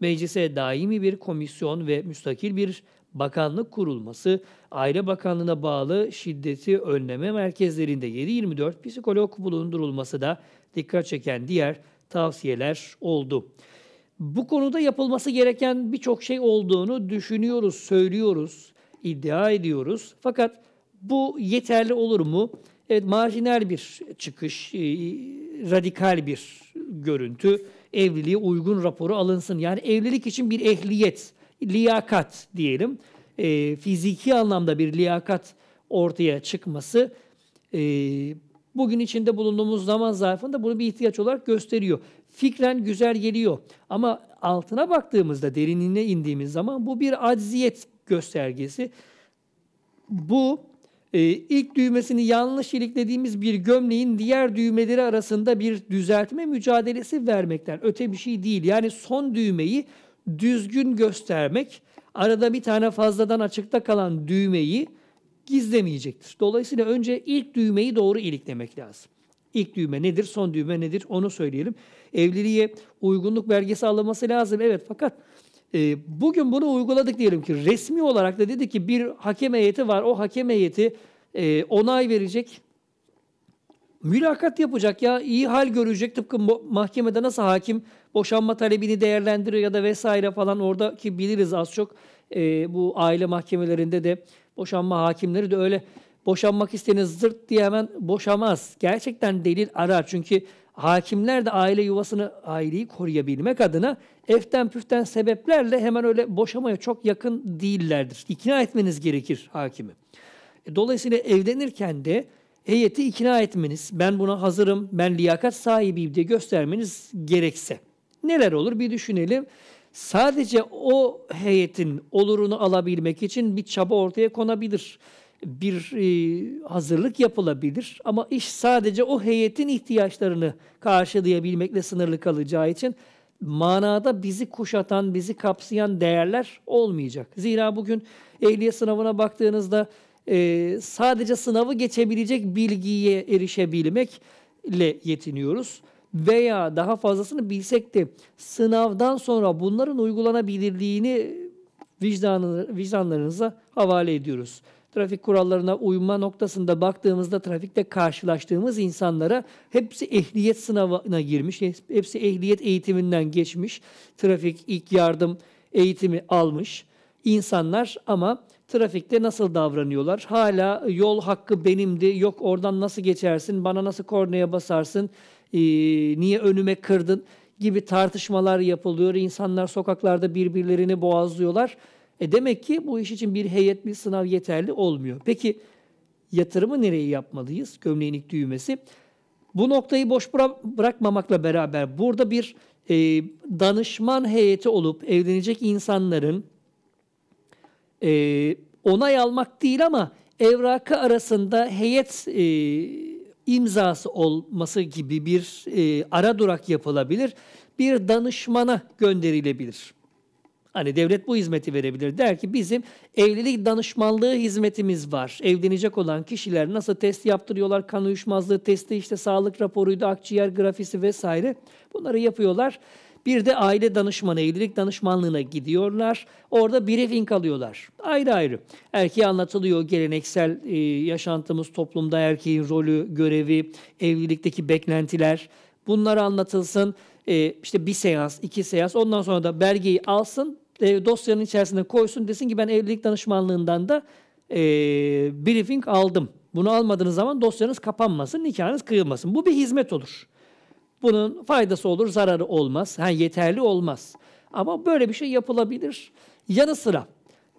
meclise daimi bir komisyon ve müstakil bir bakanlık kurulması, Aile Bakanlığı'na bağlı şiddeti önleme merkezlerinde 7-24 psikolog bulundurulması da dikkat çeken diğer tavsiyeler oldu. Bu konuda yapılması gereken birçok şey olduğunu düşünüyoruz, söylüyoruz iddia ediyoruz. Fakat bu yeterli olur mu? Evet marjinal bir çıkış, e, e, radikal bir görüntü. Evliliğe uygun raporu alınsın. Yani evlilik için bir ehliyet, liyakat diyelim. E, fiziki anlamda bir liyakat ortaya çıkması e, bugün içinde bulunduğumuz zaman zarfında bunu bir ihtiyaç olarak gösteriyor. Fikren güzel geliyor ama altına baktığımızda, derinine indiğimiz zaman bu bir acziyet göstergesi. Bu e, ilk düğmesini yanlış iliklediğimiz bir gömleğin diğer düğmeleri arasında bir düzeltme mücadelesi vermekten öte bir şey değil. Yani son düğmeyi düzgün göstermek, arada bir tane fazladan açıkta kalan düğmeyi gizlemeyecektir. Dolayısıyla önce ilk düğmeyi doğru iliklemek lazım. İlk düğme nedir, son düğme nedir onu söyleyelim. Evliliğe uygunluk belgesi alınması lazım. Evet fakat e, bugün bunu uyguladık diyelim ki resmi olarak da dedi ki bir hakem heyeti var. O hakem heyeti e, onay verecek. Mülakat yapacak ya iyi hal görecek tıpkı mahkemede nasıl hakim boşanma talebini değerlendiriyor ya da vesaire falan oradaki biliriz az çok e, bu aile mahkemelerinde de boşanma hakimleri de öyle boşanmak isteniz zırt diye hemen boşamaz. Gerçekten delil arar çünkü hakimler de aile yuvasını, aileyi koruyabilmek adına eften püften sebeplerle hemen öyle boşamaya çok yakın değillerdir. İkna etmeniz gerekir hakimi. E, dolayısıyla evlenirken de heyeti ikna etmeniz, ben buna hazırım, ben liyakat sahibiyim diye göstermeniz gerekse. Neler olur bir düşünelim. Sadece o heyetin olurunu alabilmek için bir çaba ortaya konabilir bir e, hazırlık yapılabilir ama iş sadece o heyetin ihtiyaçlarını karşılayabilmekle sınırlı kalacağı için manada bizi kuşatan, bizi kapsayan değerler olmayacak. Zira bugün ehliyet sınavına baktığınızda e, sadece sınavı geçebilecek bilgiye erişebilmekle yetiniyoruz veya daha fazlasını bilsek de sınavdan sonra bunların uygulanabilirliğini vicdanı, vicdanlarınıza havale ediyoruz trafik kurallarına uyma noktasında baktığımızda trafikte karşılaştığımız insanlara hepsi ehliyet sınavına girmiş, hepsi ehliyet eğitiminden geçmiş, trafik ilk yardım eğitimi almış insanlar ama trafikte nasıl davranıyorlar? Hala yol hakkı benimdi, yok oradan nasıl geçersin, bana nasıl korneye basarsın, niye önüme kırdın gibi tartışmalar yapılıyor. İnsanlar sokaklarda birbirlerini boğazlıyorlar. E demek ki bu iş için bir heyet, bir sınav yeterli olmuyor. Peki yatırımı nereye yapmalıyız? Gömleğin ilk düğmesi. Bu noktayı boş bıra- bırakmamakla beraber burada bir e, danışman heyeti olup evlenecek insanların e, onay almak değil ama evrakı arasında heyet e, imzası olması gibi bir e, ara durak yapılabilir. Bir danışmana gönderilebilir. Hani devlet bu hizmeti verebilir. Der ki bizim evlilik danışmanlığı hizmetimiz var. Evlenecek olan kişiler nasıl test yaptırıyorlar? Kan uyuşmazlığı testi, işte sağlık raporuydu, akciğer grafisi vesaire. Bunları yapıyorlar. Bir de aile danışmanı, evlilik danışmanlığına gidiyorlar. Orada briefing alıyorlar. Ayrı ayrı. Erkeğe anlatılıyor geleneksel e, yaşantımız, toplumda erkeğin rolü, görevi, evlilikteki beklentiler. Bunlar anlatılsın. E, işte bir seans, iki seans. Ondan sonra da belgeyi alsın e, dosyanın içerisine koysun desin ki ben evlilik danışmanlığından da e, briefing aldım. Bunu almadığınız zaman dosyanız kapanmasın, nikahınız kıyılmasın. Bu bir hizmet olur. Bunun faydası olur, zararı olmaz. Ha, yeterli olmaz. Ama böyle bir şey yapılabilir. Yanı sıra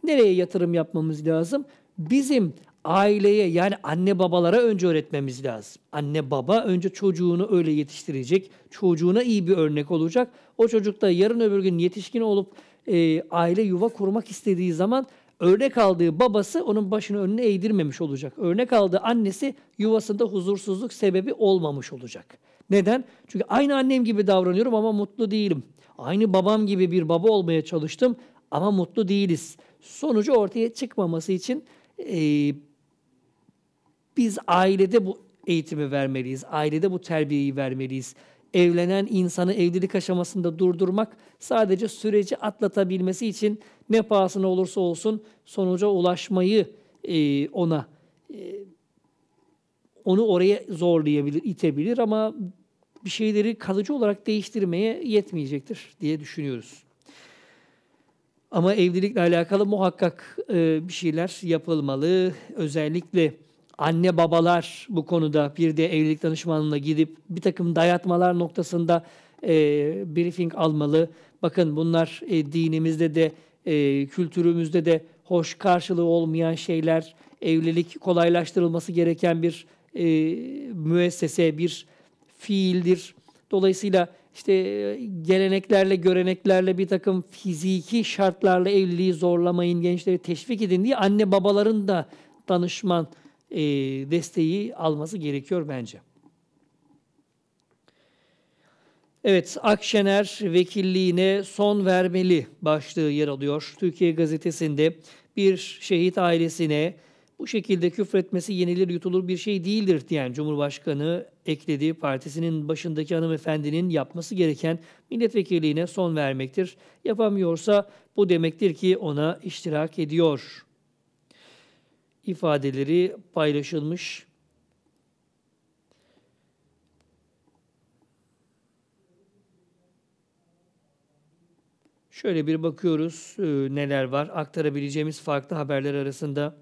nereye yatırım yapmamız lazım? Bizim aileye yani anne babalara önce öğretmemiz lazım. Anne baba önce çocuğunu öyle yetiştirecek, çocuğuna iyi bir örnek olacak. O çocuk da yarın öbür gün yetişkin olup e, aile yuva kurmak istediği zaman örnek aldığı babası onun başını önüne eğdirmemiş olacak. Örnek aldığı annesi yuvasında huzursuzluk sebebi olmamış olacak. Neden? Çünkü aynı annem gibi davranıyorum ama mutlu değilim. Aynı babam gibi bir baba olmaya çalıştım ama mutlu değiliz. Sonucu ortaya çıkmaması için e, biz ailede bu eğitimi vermeliyiz. Ailede bu terbiyeyi vermeliyiz evlenen insanı evlilik aşamasında durdurmak sadece süreci atlatabilmesi için ne pahasına olursa olsun sonuca ulaşmayı e, ona e, onu oraya zorlayabilir, itebilir ama bir şeyleri kalıcı olarak değiştirmeye yetmeyecektir diye düşünüyoruz. Ama evlilikle alakalı muhakkak e, bir şeyler yapılmalı. Özellikle anne babalar bu konuda bir de evlilik danışmanına gidip bir takım dayatmalar noktasında e, briefing almalı. Bakın bunlar e, dinimizde de e, kültürümüzde de hoş karşılığı olmayan şeyler, evlilik kolaylaştırılması gereken bir e, müessese, bir fiildir. Dolayısıyla işte geleneklerle, göreneklerle bir takım fiziki şartlarla evliliği zorlamayın, gençleri teşvik edin diye anne babaların da danışman e, desteği alması gerekiyor bence. Evet, Akşener vekilliğine son vermeli başlığı yer alıyor. Türkiye gazetesinde bir şehit ailesine bu şekilde küfretmesi yenilir yutulur bir şey değildir diyen Cumhurbaşkanı ekledi. Partisinin başındaki hanımefendinin yapması gereken milletvekilliğine son vermektir. Yapamıyorsa bu demektir ki ona iştirak ediyor ifadeleri paylaşılmış. Şöyle bir bakıyoruz e, neler var. Aktarabileceğimiz farklı haberler arasında.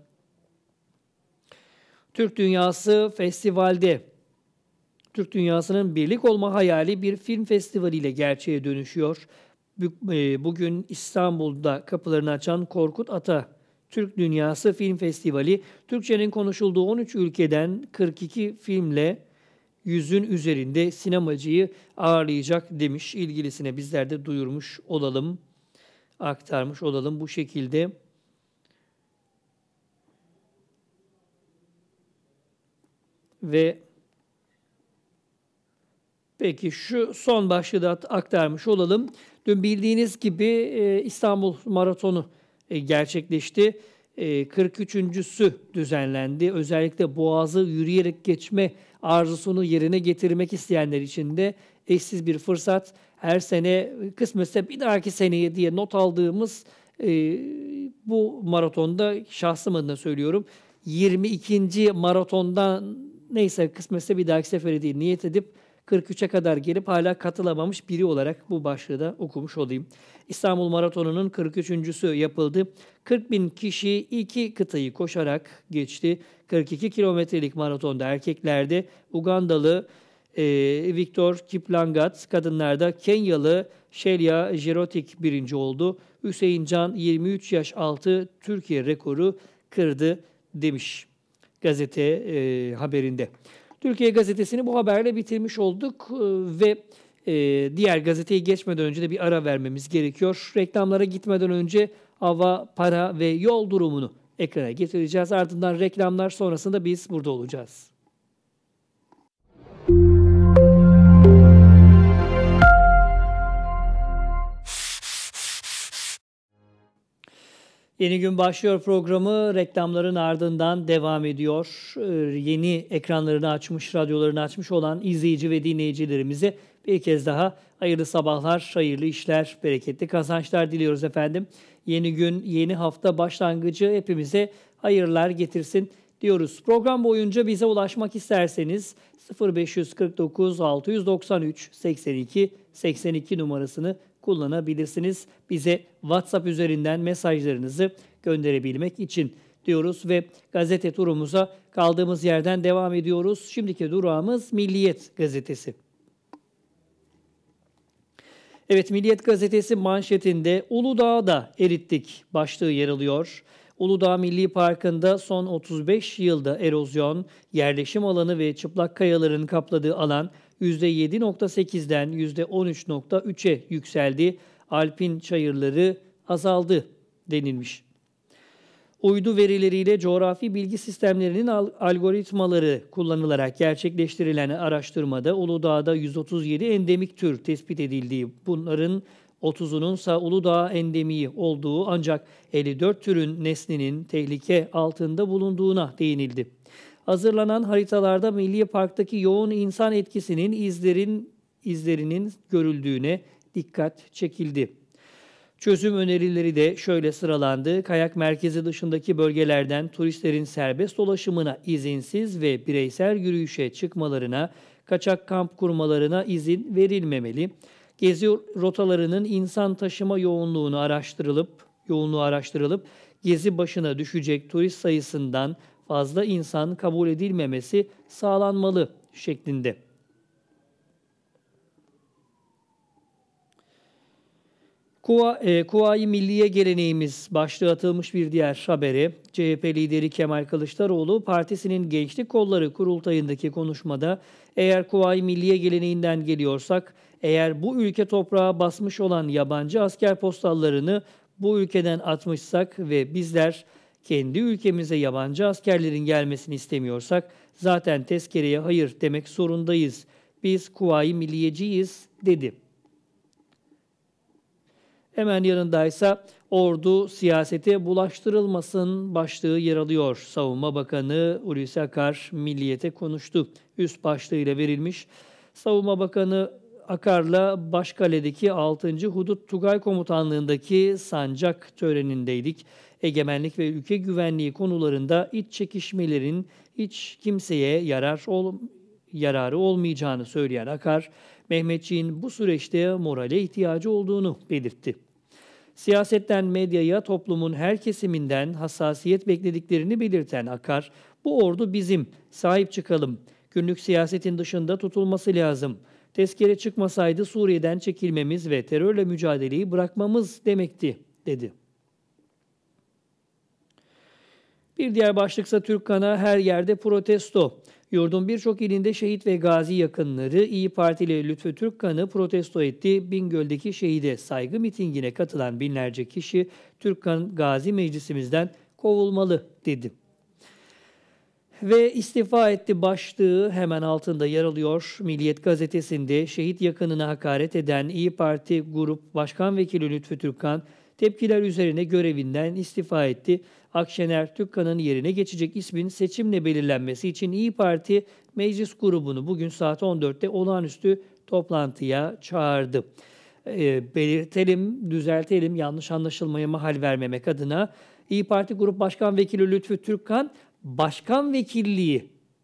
Türk Dünyası Festival'de Türk Dünyası'nın birlik olma hayali bir film festivaliyle gerçeğe dönüşüyor. E, bugün İstanbul'da kapılarını açan Korkut Ata Türk Dünyası Film Festivali Türkçenin konuşulduğu 13 ülkeden 42 filmle yüzün üzerinde sinemacıyı ağırlayacak demiş. İlgilisine bizler de duyurmuş olalım, aktarmış olalım bu şekilde. Ve Peki şu son başlığı da aktarmış olalım. Dün bildiğiniz gibi e, İstanbul Maratonu e, gerçekleşti. 43.sü e, düzenlendi. Özellikle boğazı yürüyerek geçme arzusunu yerine getirmek isteyenler için de eşsiz bir fırsat. Her sene kısmetse bir dahaki seneye diye not aldığımız e, bu maratonda şahsım adına söylüyorum. 22. maratondan neyse kısmetse bir dahaki sefere değil niyet edip 43'e kadar gelip hala katılamamış biri olarak bu başlığı da okumuş olayım. İstanbul Maratonu'nun 43.sü yapıldı. 40 bin kişi iki kıtayı koşarak geçti. 42 kilometrelik maratonda erkeklerde Ugandalı e, Victor Kiplangat, kadınlarda Kenyalı Shelia Jirotik birinci oldu. Hüseyin Can 23 yaş altı Türkiye rekoru kırdı demiş gazete e, haberinde. Türkiye Gazetesi'ni bu haberle bitirmiş olduk e, ve e, diğer gazeteyi geçmeden önce de bir ara vermemiz gerekiyor. Reklamlara gitmeden önce hava, para ve yol durumunu ekrana getireceğiz. Ardından reklamlar sonrasında biz burada olacağız. Yeni gün başlıyor programı reklamların ardından devam ediyor. Ee, yeni ekranlarını açmış, radyolarını açmış olan izleyici ve dinleyicilerimize bir kez daha hayırlı sabahlar, hayırlı işler, bereketli kazançlar diliyoruz efendim. Yeni gün, yeni hafta başlangıcı hepimize hayırlar getirsin diyoruz. Program boyunca bize ulaşmak isterseniz 0549 693 82 82 numarasını kullanabilirsiniz. Bize WhatsApp üzerinden mesajlarınızı gönderebilmek için diyoruz ve gazete turumuza kaldığımız yerden devam ediyoruz. Şimdiki durağımız Milliyet gazetesi. Evet Milliyet gazetesi manşetinde Uludağ'da erittik başlığı yer alıyor. Uludağ Milli Parkı'nda son 35 yılda erozyon, yerleşim alanı ve çıplak kayaların kapladığı alan %7.8'den %13.3'e yükseldi. Alpin çayırları azaldı denilmiş. Uydu verileriyle coğrafi bilgi sistemlerinin algoritmaları kullanılarak gerçekleştirilen araştırmada Uludağ'da 137 endemik tür tespit edildiği, bunların 30'unun ise Uludağ endemiği olduğu ancak 54 türün neslinin tehlike altında bulunduğuna değinildi. Hazırlanan haritalarda Milli Park'taki yoğun insan etkisinin izlerin izlerinin görüldüğüne dikkat çekildi. Çözüm önerileri de şöyle sıralandı. Kayak merkezi dışındaki bölgelerden turistlerin serbest dolaşımına izinsiz ve bireysel yürüyüşe çıkmalarına, kaçak kamp kurmalarına izin verilmemeli. Gezi rotalarının insan taşıma yoğunluğunu araştırılıp, yoğunluğu araştırılıp gezi başına düşecek turist sayısından fazla insan kabul edilmemesi sağlanmalı şeklinde. Kuva, e, Kuvayi Milliye geleneğimiz başlığı atılmış bir diğer haberi. CHP lideri Kemal Kılıçdaroğlu partisinin gençlik kolları kurultayındaki konuşmada eğer Kuvayi Milliye geleneğinden geliyorsak, eğer bu ülke toprağa basmış olan yabancı asker postallarını bu ülkeden atmışsak ve bizler kendi ülkemize yabancı askerlerin gelmesini istemiyorsak zaten tezkereye hayır demek zorundayız. Biz kuvayi milliyeciyiz dedi. Hemen yanındaysa ordu siyasete bulaştırılmasın başlığı yer alıyor. Savunma Bakanı Hulusi Akar milliyete konuştu. Üst başlığıyla verilmiş. Savunma Bakanı Akar'la Başkale'deki 6. Hudut Tugay Komutanlığındaki sancak törenindeydik. Egemenlik ve ülke güvenliği konularında iç çekişmelerin hiç kimseye yarar ol yararı olmayacağını söyleyen Akar, Mehmetçiğin bu süreçte morale ihtiyacı olduğunu belirtti. Siyasetten medyaya toplumun her kesiminden hassasiyet beklediklerini belirten Akar, bu ordu bizim, sahip çıkalım, günlük siyasetin dışında tutulması lazım.'' Tezkere çıkmasaydı Suriye'den çekilmemiz ve terörle mücadeleyi bırakmamız demekti, dedi. Bir diğer başlıksa Türkkan'a her yerde protesto. Yurdun birçok ilinde şehit ve gazi yakınları İyi Parti ile Lütfü Türkkan'ı protesto etti. Bingöl'deki şehide saygı mitingine katılan binlerce kişi Türkkan Gazi Meclisimizden kovulmalı dedi ve istifa etti başlığı hemen altında yer alıyor. Milliyet gazetesinde şehit yakınına hakaret eden İyi Parti Grup Başkan Vekili Lütfü Türkkan tepkiler üzerine görevinden istifa etti. Akşener Türkkan'ın yerine geçecek ismin seçimle belirlenmesi için İyi Parti meclis grubunu bugün saat 14'te olağanüstü toplantıya çağırdı. E, belirtelim, düzeltelim yanlış anlaşılmaya mahal vermemek adına İyi Parti Grup Başkan Vekili Lütfü Türkkan başkan vekilliği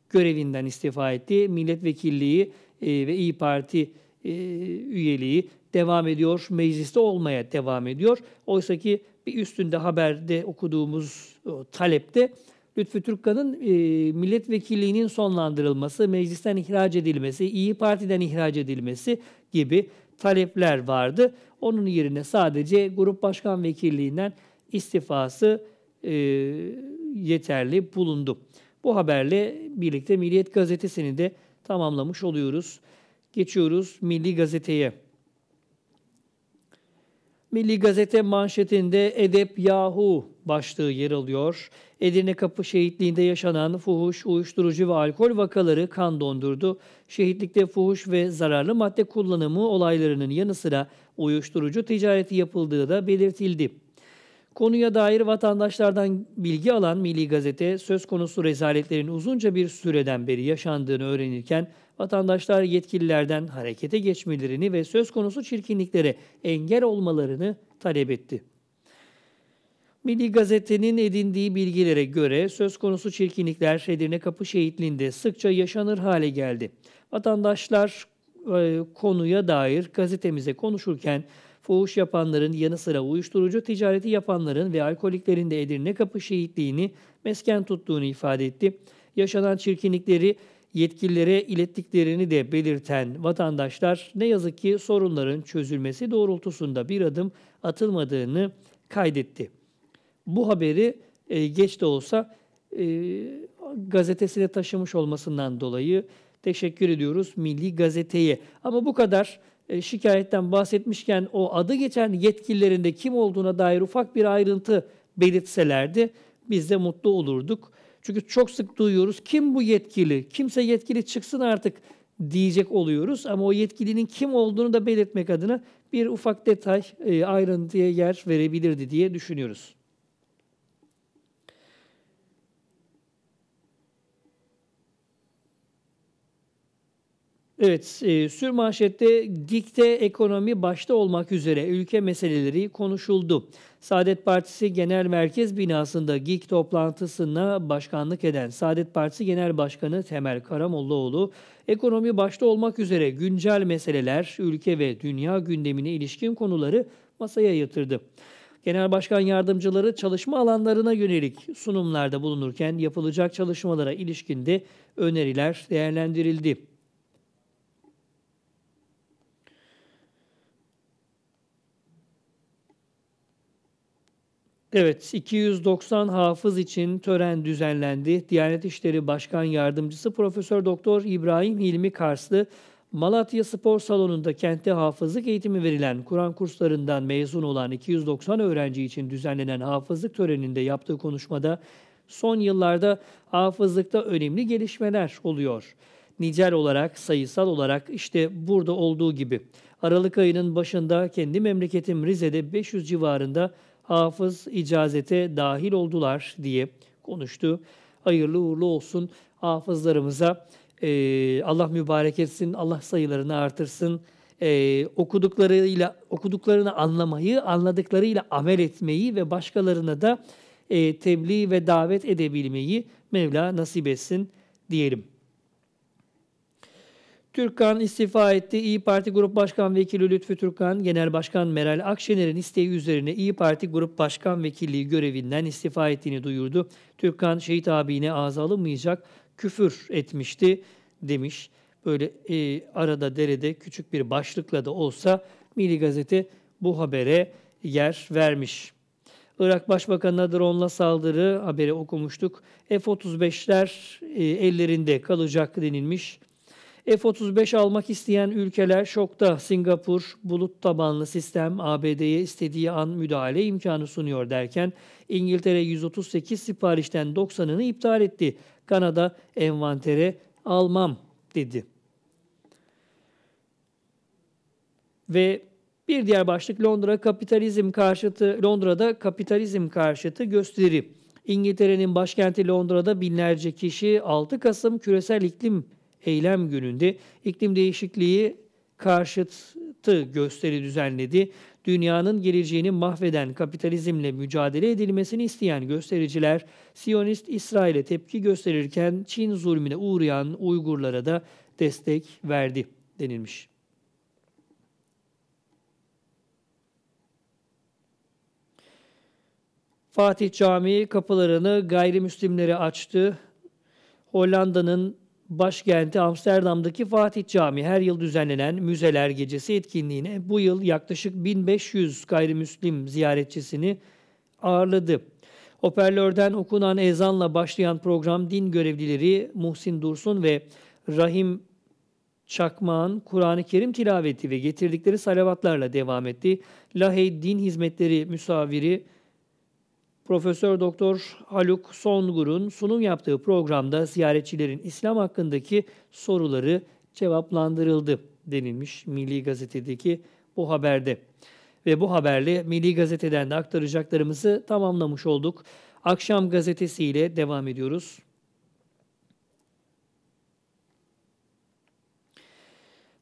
görevinden istifa etti. Milletvekilliği e, ve İyi Parti e, üyeliği devam ediyor. Mecliste olmaya devam ediyor. Oysa ki bir üstünde haberde okuduğumuz o, talepte Lütfü Türkkan'ın e, milletvekilliğinin sonlandırılması, meclisten ihraç edilmesi, İyi Parti'den ihraç edilmesi gibi talepler vardı. Onun yerine sadece grup başkan vekilliğinden istifası e, yeterli bulundu. Bu haberle birlikte Milliyet Gazetesi'ni de tamamlamış oluyoruz. Geçiyoruz Milli Gazete'ye. Milli Gazete manşetinde Edep Yahu başlığı yer alıyor. Edirne Kapı şehitliğinde yaşanan fuhuş, uyuşturucu ve alkol vakaları kan dondurdu. Şehitlikte fuhuş ve zararlı madde kullanımı olaylarının yanı sıra uyuşturucu ticareti yapıldığı da belirtildi. Konuya dair vatandaşlardan bilgi alan Milli Gazete söz konusu rezaletlerin uzunca bir süreden beri yaşandığını öğrenirken vatandaşlar yetkililerden harekete geçmelerini ve söz konusu çirkinliklere engel olmalarını talep etti. Milli Gazete'nin edindiği bilgilere göre söz konusu çirkinlikler Edirne Kapı Şehitliği'nde sıkça yaşanır hale geldi. Vatandaşlar e, konuya dair gazetemize konuşurken fuhuş yapanların yanı sıra uyuşturucu ticareti yapanların ve alkoliklerin de Edirne Kapı şehitliğini mesken tuttuğunu ifade etti. Yaşanan çirkinlikleri yetkililere ilettiklerini de belirten vatandaşlar ne yazık ki sorunların çözülmesi doğrultusunda bir adım atılmadığını kaydetti. Bu haberi e, geç de olsa e, gazetesine taşımış olmasından dolayı teşekkür ediyoruz Milli Gazete'ye. Ama bu kadar e, şikayetten bahsetmişken o adı geçen yetkililerin de kim olduğuna dair ufak bir ayrıntı belirtselerdi biz de mutlu olurduk. Çünkü çok sık duyuyoruz kim bu yetkili? Kimse yetkili çıksın artık diyecek oluyoruz ama o yetkilinin kim olduğunu da belirtmek adına bir ufak detay e, ayrıntıya yer verebilirdi diye düşünüyoruz. Evet, e, sürmanşette GİK'te ekonomi başta olmak üzere ülke meseleleri konuşuldu. Saadet Partisi Genel Merkez Binası'nda GİK toplantısına başkanlık eden Saadet Partisi Genel Başkanı Temel Karamollaoğlu, ekonomi başta olmak üzere güncel meseleler, ülke ve dünya gündemine ilişkin konuları masaya yatırdı. Genel Başkan Yardımcıları çalışma alanlarına yönelik sunumlarda bulunurken yapılacak çalışmalara ilişkinde öneriler değerlendirildi. Evet, 290 hafız için tören düzenlendi. Diyanet İşleri Başkan Yardımcısı Profesör Doktor İbrahim Hilmi Karslı, Malatya Spor Salonu'nda kentte hafızlık eğitimi verilen Kur'an kurslarından mezun olan 290 öğrenci için düzenlenen hafızlık töreninde yaptığı konuşmada son yıllarda hafızlıkta önemli gelişmeler oluyor. Nicel olarak, sayısal olarak işte burada olduğu gibi. Aralık ayının başında kendi memleketim Rize'de 500 civarında hafız icazete dahil oldular diye konuştu. Hayırlı uğurlu olsun hafızlarımıza. E, Allah mübarek etsin, Allah sayılarını artırsın. E, okuduklarıyla okuduklarını anlamayı, anladıklarıyla amel etmeyi ve başkalarına da e, tebliğ ve davet edebilmeyi Mevla nasip etsin diyelim. Türkkan istifa etti. İyi Parti Grup Başkan Vekili Lütfü Türkkan, Genel Başkan Meral Akşener'in isteği üzerine İyi Parti Grup Başkan Vekilliği görevinden istifa ettiğini duyurdu. Türkkan, şehit abine ağza alınmayacak küfür etmişti demiş. Böyle e, arada derede küçük bir başlıkla da olsa Milli Gazete bu habere yer vermiş. Irak Başbakanı'na drone'la saldırı haberi okumuştuk. F-35'ler e, ellerinde kalacak denilmiş. F-35 almak isteyen ülkeler şokta. Singapur bulut tabanlı sistem ABD'ye istediği an müdahale imkanı sunuyor derken İngiltere 138 siparişten 90'ını iptal etti. Kanada envantere almam dedi. Ve bir diğer başlık Londra kapitalizm karşıtı Londra'da kapitalizm karşıtı gösteri. İngiltere'nin başkenti Londra'da binlerce kişi 6 Kasım küresel iklim eylem gününde iklim değişikliği karşıtı gösteri düzenledi. Dünyanın geleceğini mahveden kapitalizmle mücadele edilmesini isteyen göstericiler Siyonist İsrail'e tepki gösterirken Çin zulmüne uğrayan Uygurlara da destek verdi denilmiş. Fatih Camii kapılarını gayrimüslimlere açtı. Hollanda'nın başkenti Amsterdam'daki Fatih Camii her yıl düzenlenen Müzeler Gecesi etkinliğine bu yıl yaklaşık 1500 gayrimüslim ziyaretçisini ağırladı. Operlörden okunan ezanla başlayan program din görevlileri Muhsin Dursun ve Rahim Çakmağ'ın Kur'an-ı Kerim tilaveti ve getirdikleri salavatlarla devam etti. Lahey Din Hizmetleri Müsaviri Profesör Doktor Haluk Songur'un sunum yaptığı programda ziyaretçilerin İslam hakkındaki soruları cevaplandırıldı denilmiş Milli Gazete'deki bu haberde. Ve bu haberle Milli Gazete'den de aktaracaklarımızı tamamlamış olduk. Akşam Gazetesi ile devam ediyoruz.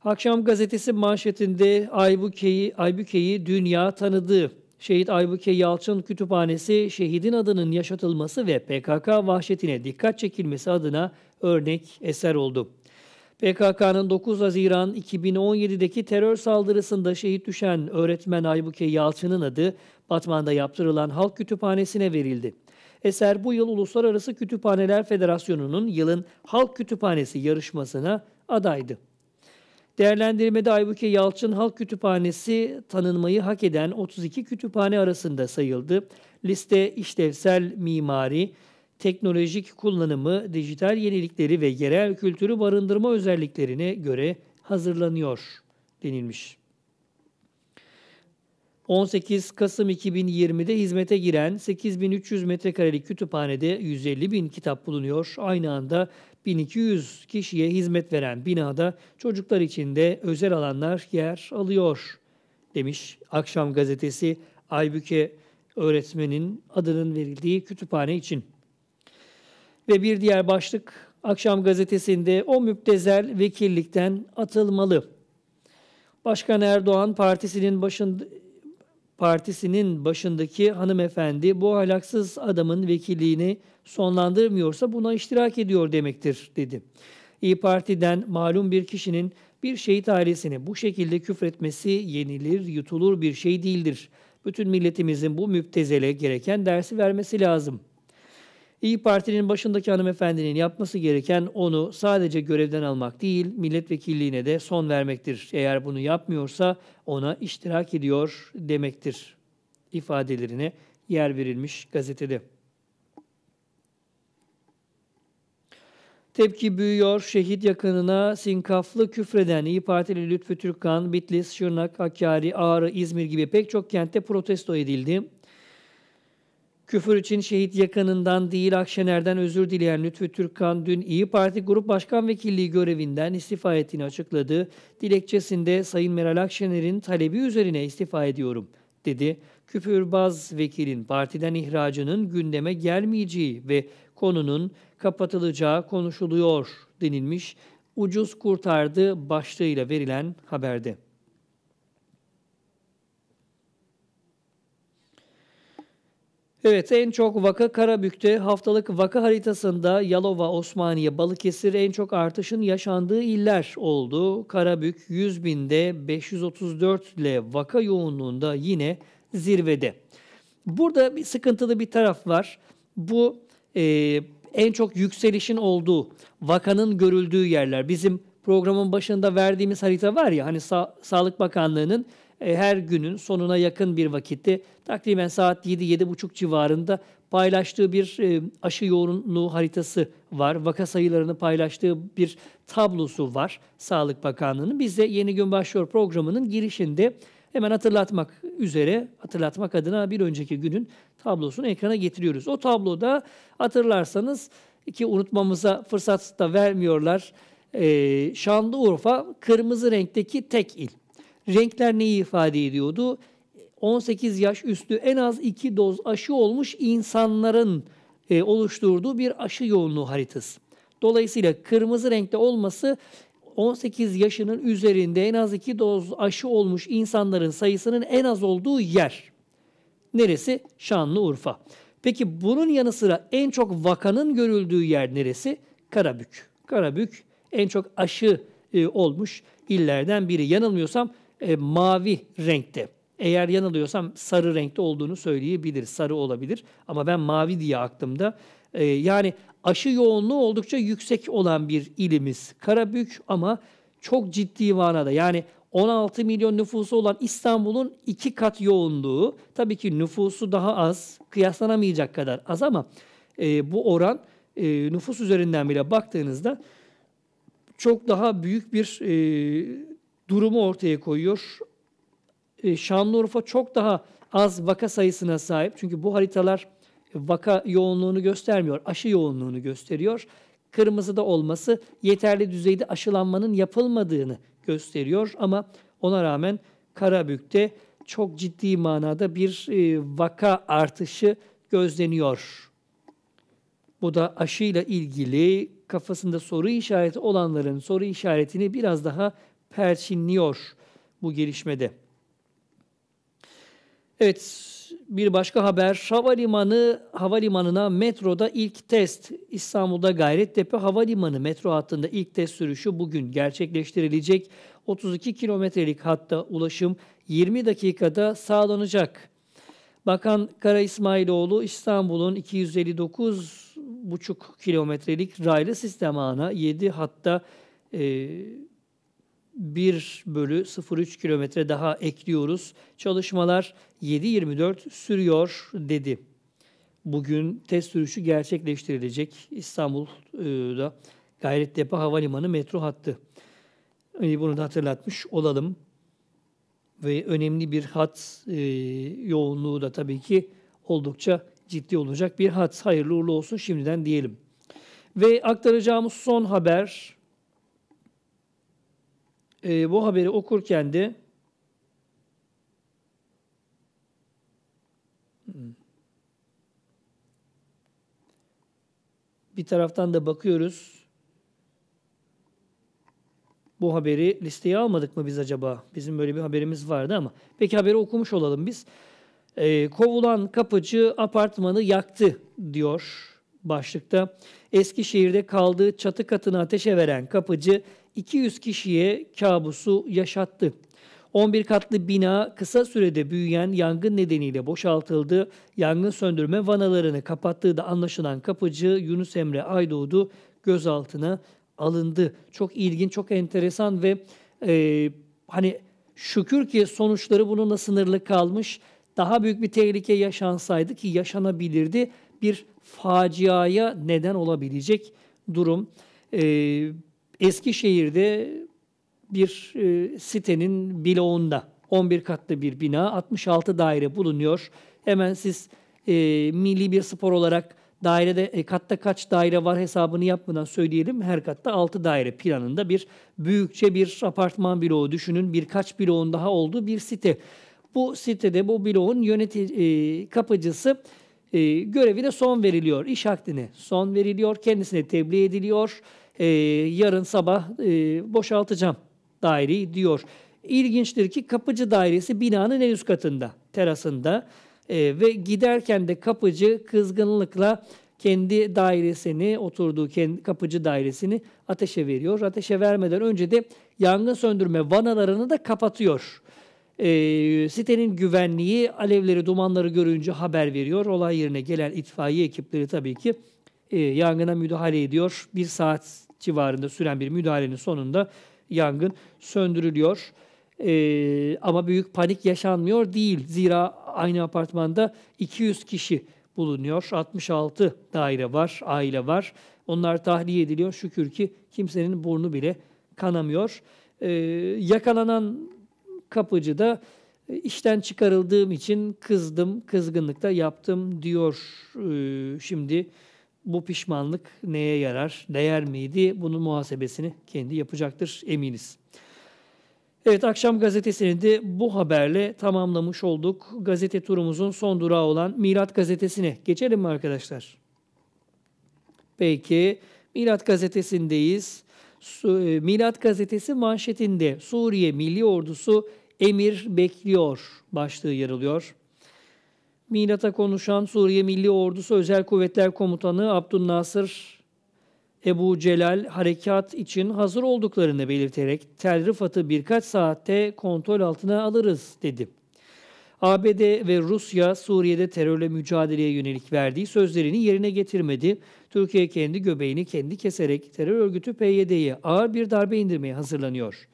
Akşam gazetesi manşetinde Aybuke'yi Aybüke, yi, dünya tanıdığı Şehit Aybüke Yalçın Kütüphanesi şehidin adının yaşatılması ve PKK vahşetine dikkat çekilmesi adına örnek eser oldu. PKK'nın 9 Haziran 2017'deki terör saldırısında şehit düşen öğretmen Aybüke Yalçın'ın adı Batman'da yaptırılan Halk Kütüphanesi'ne verildi. Eser bu yıl Uluslararası Kütüphaneler Federasyonu'nun yılın Halk Kütüphanesi yarışmasına adaydı. Değerlendirmede Aybuke Yalçın Halk Kütüphanesi tanınmayı hak eden 32 kütüphane arasında sayıldı. Liste işlevsel mimari, teknolojik kullanımı, dijital yenilikleri ve yerel kültürü barındırma özelliklerine göre hazırlanıyor denilmiş. 18 Kasım 2020'de hizmete giren 8300 metrekarelik kütüphanede 150 bin kitap bulunuyor. Aynı anda 1200 kişiye hizmet veren binada çocuklar için de özel alanlar yer alıyor demiş. Akşam gazetesi Aybüke öğretmenin adının verildiği kütüphane için. Ve bir diğer başlık Akşam gazetesinde o müptezel vekillikten atılmalı. Başkan Erdoğan partisinin başın, Partisi'nin başındaki hanımefendi bu ahlaksız adamın vekilliğini sonlandırmıyorsa buna iştirak ediyor demektir dedi. İyi Parti'den malum bir kişinin bir şehit ailesini bu şekilde küfretmesi yenilir, yutulur bir şey değildir. Bütün milletimizin bu müptezele gereken dersi vermesi lazım.'' İyi Parti'nin başındaki hanımefendinin yapması gereken onu sadece görevden almak değil, milletvekilliğine de son vermektir. Eğer bunu yapmıyorsa ona iştirak ediyor demektir ifadelerine yer verilmiş gazetede. Tepki büyüyor. Şehit yakınına sinkaflı küfreden İyi Partili Lütfü Türkkan, Bitlis, Şırnak, Hakkari, Ağrı, İzmir gibi pek çok kentte protesto edildi. Küfür için şehit yakınından değil Akşener'den özür dileyen Lütfü Türkkan dün İyi Parti Grup Başkan Vekilliği görevinden istifa ettiğini açıkladı. Dilekçesinde Sayın Meral Akşener'in talebi üzerine istifa ediyorum dedi. Küfürbaz vekilin partiden ihracının gündeme gelmeyeceği ve konunun kapatılacağı konuşuluyor denilmiş. Ucuz kurtardı başlığıyla verilen haberde. Evet en çok vaka Karabük'te haftalık vaka haritasında Yalova, Osmaniye, Balıkesir en çok artışın yaşandığı iller oldu. Karabük 100 binde 534 ile vaka yoğunluğunda yine zirvede. Burada bir sıkıntılı bir taraf var. Bu e, en çok yükselişin olduğu, vakanın görüldüğü yerler. Bizim programın başında verdiğimiz harita var ya hani Sa- Sağlık Bakanlığı'nın e, her günün sonuna yakın bir vakitte takriben saat 7-7.30 civarında paylaştığı bir e, aşı yoğunluğu haritası var. Vaka sayılarını paylaştığı bir tablosu var Sağlık Bakanlığı'nın. Biz de Yeni Gün Başlıyor programının girişinde hemen hatırlatmak üzere, hatırlatmak adına bir önceki günün tablosunu ekrana getiriyoruz. O tabloda hatırlarsanız ki unutmamıza fırsat da vermiyorlar. E, Şanlıurfa kırmızı renkteki tek il. Renkler neyi ifade ediyordu? 18 yaş üstü en az 2 doz aşı olmuş insanların e, oluşturduğu bir aşı yoğunluğu haritası. Dolayısıyla kırmızı renkte olması 18 yaşının üzerinde en az 2 doz aşı olmuş insanların sayısının en az olduğu yer. Neresi? Şanlıurfa. Peki bunun yanı sıra en çok vakanın görüldüğü yer neresi? Karabük. Karabük en çok aşı e, olmuş illerden biri. Yanılmıyorsam e, mavi renkte. Eğer yanılıyorsam sarı renkte olduğunu söyleyebilir. Sarı olabilir ama ben mavi diye aklımda. E, yani aşı yoğunluğu oldukça yüksek olan bir ilimiz Karabük ama çok ciddi manada yani 16 milyon nüfusu olan İstanbul'un iki kat yoğunluğu tabii ki nüfusu daha az kıyaslanamayacak kadar az ama e, bu oran e, nüfus üzerinden bile baktığınızda çok daha büyük bir e, durumu ortaya koyuyor. E, Şanlıurfa çok daha az vaka sayısına sahip. Çünkü bu haritalar vaka yoğunluğunu göstermiyor, aşı yoğunluğunu gösteriyor. Kırmızıda olması yeterli düzeyde aşılanmanın yapılmadığını gösteriyor ama ona rağmen Karabük'te çok ciddi manada bir e, vaka artışı gözleniyor. Bu da aşıyla ilgili kafasında soru işareti olanların soru işaretini biraz daha perçinliyor şey bu gelişmede. Evet, bir başka haber. Havalimanı havalimanına metroda ilk test. İstanbul'da Gayrettepe Havalimanı metro hattında ilk test sürüşü bugün gerçekleştirilecek. 32 kilometrelik hatta ulaşım 20 dakikada sağlanacak. Bakan Kara İsmailoğlu İstanbul'un 259,5 kilometrelik raylı sistem ağına 7 hatta e, 1 bölü 03 kilometre daha ekliyoruz. Çalışmalar 7-24 sürüyor dedi. Bugün test sürüşü gerçekleştirilecek İstanbul'da Gayrettepe Havalimanı metro hattı. Hani bunu da hatırlatmış olalım. Ve önemli bir hat e, yoğunluğu da tabii ki oldukça ciddi olacak bir hat. Hayırlı uğurlu olsun şimdiden diyelim. Ve aktaracağımız son haber e, bu haberi okurken de bir taraftan da bakıyoruz. Bu haberi listeye almadık mı biz acaba? Bizim böyle bir haberimiz vardı ama. Peki haberi okumuş olalım biz. E, kovulan kapıcı apartmanı yaktı diyor başlıkta. Eskişehir'de kaldığı çatı katını ateşe veren kapıcı 200 kişiye kabusu yaşattı. 11 katlı bina kısa sürede büyüyen yangın nedeniyle boşaltıldı. Yangın söndürme vanalarını kapattığı da anlaşılan kapıcı Yunus Emre Aydoğdu gözaltına alındı. Çok ilginç, çok enteresan ve e, hani şükür ki sonuçları bununla sınırlı kalmış. Daha büyük bir tehlike yaşansaydı ki yaşanabilirdi bir faciaya neden olabilecek durum. E, Eskişehir'de bir e, sitenin bloğunda 11 katlı bir bina, 66 daire bulunuyor. Hemen siz e, milli bir spor olarak dairede e, katta kaç daire var hesabını yapmadan söyleyelim. Her katta 6 daire planında bir büyükçe bir apartman bloğu düşünün. Birkaç bloğun daha olduğu bir site. Bu sitede bu bloğun yönetici e, kapıcısı e, görevi de son veriliyor. İş akdine son veriliyor. Kendisine tebliğ ediliyor e, yarın sabah e, boşaltacağım daireyi diyor. İlginçtir ki kapıcı dairesi binanın en üst katında, terasında e, ve giderken de kapıcı kızgınlıkla kendi dairesini, oturduğu kendi kapıcı dairesini ateşe veriyor. Ateşe vermeden önce de yangın söndürme vanalarını da kapatıyor. E, sitenin güvenliği alevleri, dumanları görünce haber veriyor. Olay yerine gelen itfaiye ekipleri tabii ki e, yangına müdahale ediyor. Bir saat civarında süren bir müdahalenin sonunda yangın söndürülüyor. Ee, ama büyük panik yaşanmıyor değil. Zira aynı apartmanda 200 kişi bulunuyor. 66 daire var, aile var. Onlar tahliye ediliyor. Şükür ki kimsenin burnu bile kanamıyor. Ee, yakalanan kapıcı da e, işten çıkarıldığım için kızdım, kızgınlıkta yaptım diyor ee, şimdi bu pişmanlık neye yarar, değer miydi? Bunun muhasebesini kendi yapacaktır eminiz. Evet akşam gazetesini de bu haberle tamamlamış olduk. Gazete turumuzun son durağı olan Milat gazetesine geçelim mi arkadaşlar? Peki Milat gazetesindeyiz. E, Milat gazetesi manşetinde Suriye Milli Ordusu emir bekliyor başlığı yer alıyor. Milat'a konuşan Suriye Milli Ordusu Özel Kuvvetler Komutanı Abdülnasır Ebu Celal harekat için hazır olduklarını belirterek Tel Rifat'ı birkaç saatte kontrol altına alırız dedi. ABD ve Rusya Suriye'de terörle mücadeleye yönelik verdiği sözlerini yerine getirmedi. Türkiye kendi göbeğini kendi keserek terör örgütü PYD'ye ağır bir darbe indirmeye hazırlanıyor.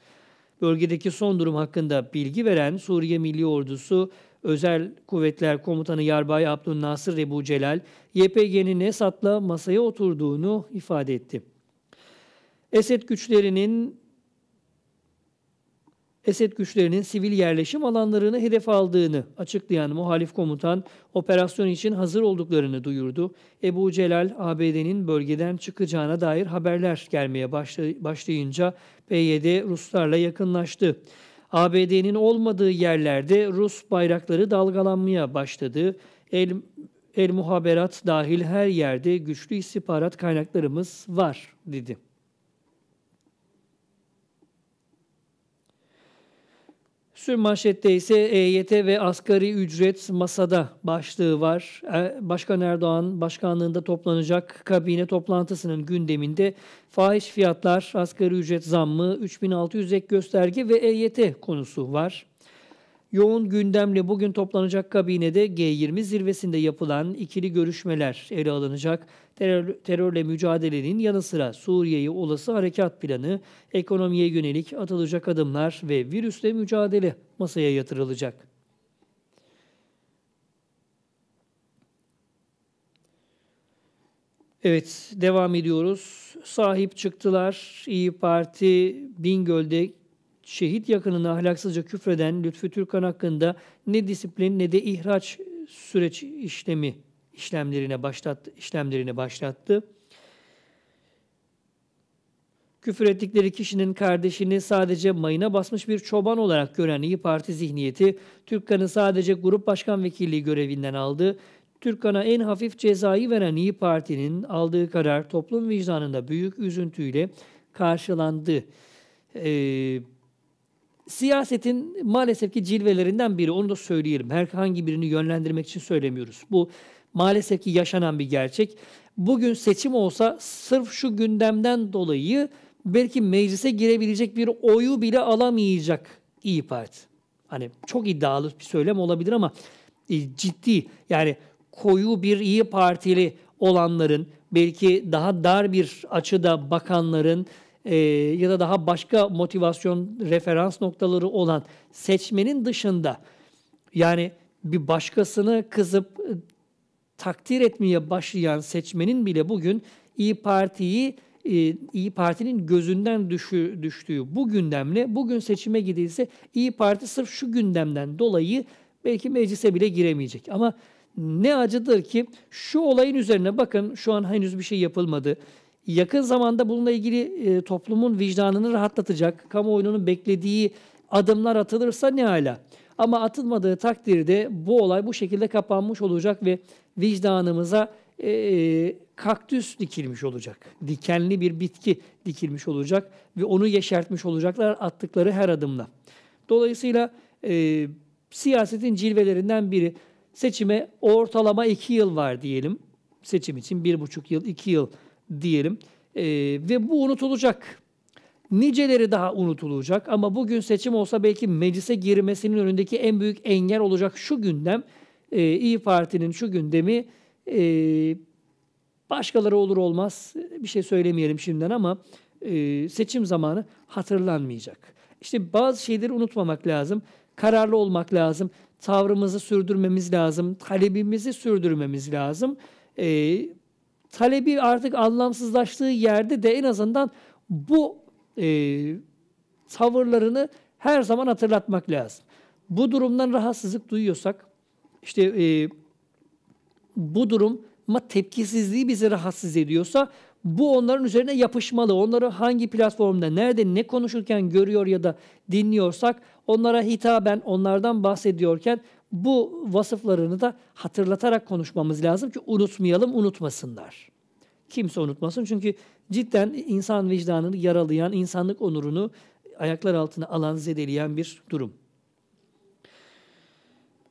Bölgedeki son durum hakkında bilgi veren Suriye Milli Ordusu Özel Kuvvetler Komutanı Yarbay Abdülnasır Ebu Celal, YPG'nin Esad'la masaya oturduğunu ifade etti. Esed güçlerinin Esed güçlerinin sivil yerleşim alanlarını hedef aldığını açıklayan muhalif komutan operasyon için hazır olduklarını duyurdu. Ebu Celal ABD'nin bölgeden çıkacağına dair haberler gelmeye başlayınca PYD Ruslarla yakınlaştı. ABD'nin olmadığı yerlerde Rus bayrakları dalgalanmaya başladı. El, el muhaberat dahil her yerde güçlü istihbarat kaynaklarımız var dedi. Sürmanşette ise EYT ve asgari ücret masada başlığı var. E, Başkan Erdoğan başkanlığında toplanacak kabine toplantısının gündeminde fahiş fiyatlar, asgari ücret zammı, 3600 ek gösterge ve EYT konusu var. Yoğun gündemle bugün toplanacak kabinede G20 zirvesinde yapılan ikili görüşmeler ele alınacak. Terör, terörle mücadelenin yanı sıra Suriye'yi olası harekat planı, ekonomiye yönelik atılacak adımlar ve virüsle mücadele masaya yatırılacak. Evet, devam ediyoruz. Sahip çıktılar. İyi Parti Bingöl'de şehit yakınına ahlaksızca küfreden Lütfü Türkan hakkında ne disiplin ne de ihraç süreç işlemi işlemlerine başlattı, işlemlerini başlattı. Küfür ettikleri kişinin kardeşini sadece mayına basmış bir çoban olarak gören İyi Parti zihniyeti Türkkan'ı sadece grup başkan vekilliği görevinden aldı. Türkkan'a en hafif cezayı veren İyi Parti'nin aldığı karar toplum vicdanında büyük üzüntüyle karşılandı. Ee, siyasetin maalesef ki cilvelerinden biri. Onu da söyleyelim. Herhangi birini yönlendirmek için söylemiyoruz. Bu maalesef ki yaşanan bir gerçek. Bugün seçim olsa sırf şu gündemden dolayı belki meclise girebilecek bir oyu bile alamayacak İyi Parti. Hani çok iddialı bir söylem olabilir ama e, ciddi yani koyu bir İyi Partili olanların belki daha dar bir açıda bakanların e, ya da daha başka motivasyon referans noktaları olan seçmenin dışında yani bir başkasını kızıp e, takdir etmeye başlayan seçmenin bile bugün İyi Parti'yi e, İyi Parti'nin gözünden düşü, düştüğü bu gündemle bugün seçime gidilse İyi Parti sırf şu gündemden dolayı belki meclise bile giremeyecek. Ama ne acıdır ki şu olayın üzerine bakın şu an henüz bir şey yapılmadı. Yakın zamanda bununla ilgili e, toplumun vicdanını rahatlatacak, kamuoyunun beklediği adımlar atılırsa ne hala. Ama atılmadığı takdirde bu olay bu şekilde kapanmış olacak ve vicdanımıza e, kaktüs dikilmiş olacak. Dikenli bir bitki dikilmiş olacak ve onu yeşertmiş olacaklar attıkları her adımla. Dolayısıyla e, siyasetin cilvelerinden biri seçime ortalama iki yıl var diyelim. Seçim için bir buçuk yıl, iki yıl diyelim. E, ve bu unutulacak. Niceleri daha unutulacak ama bugün seçim olsa belki meclise girmesinin önündeki en büyük engel olacak şu gündem e, İyi Parti'nin şu gündemi e, başkaları olur olmaz bir şey söylemeyelim şimdiden ama e, seçim zamanı hatırlanmayacak. İşte bazı şeyleri unutmamak lazım. Kararlı olmak lazım. Tavrımızı sürdürmemiz lazım. Talebimizi sürdürmemiz lazım. E, talebi artık anlamsızlaştığı yerde de en azından bu e, tavırlarını her zaman hatırlatmak lazım. Bu durumdan rahatsızlık duyuyorsak, işte e, bu duruma tepkisizliği bizi rahatsız ediyorsa bu onların üzerine yapışmalı. Onları hangi platformda, nerede, ne konuşurken görüyor ya da dinliyorsak onlara hitaben, onlardan bahsediyorken bu vasıflarını da hatırlatarak konuşmamız lazım ki unutmayalım, unutmasınlar. Kimse unutmasın çünkü cidden insan vicdanını yaralayan, insanlık onurunu ayaklar altına alan, zedeleyen bir durum.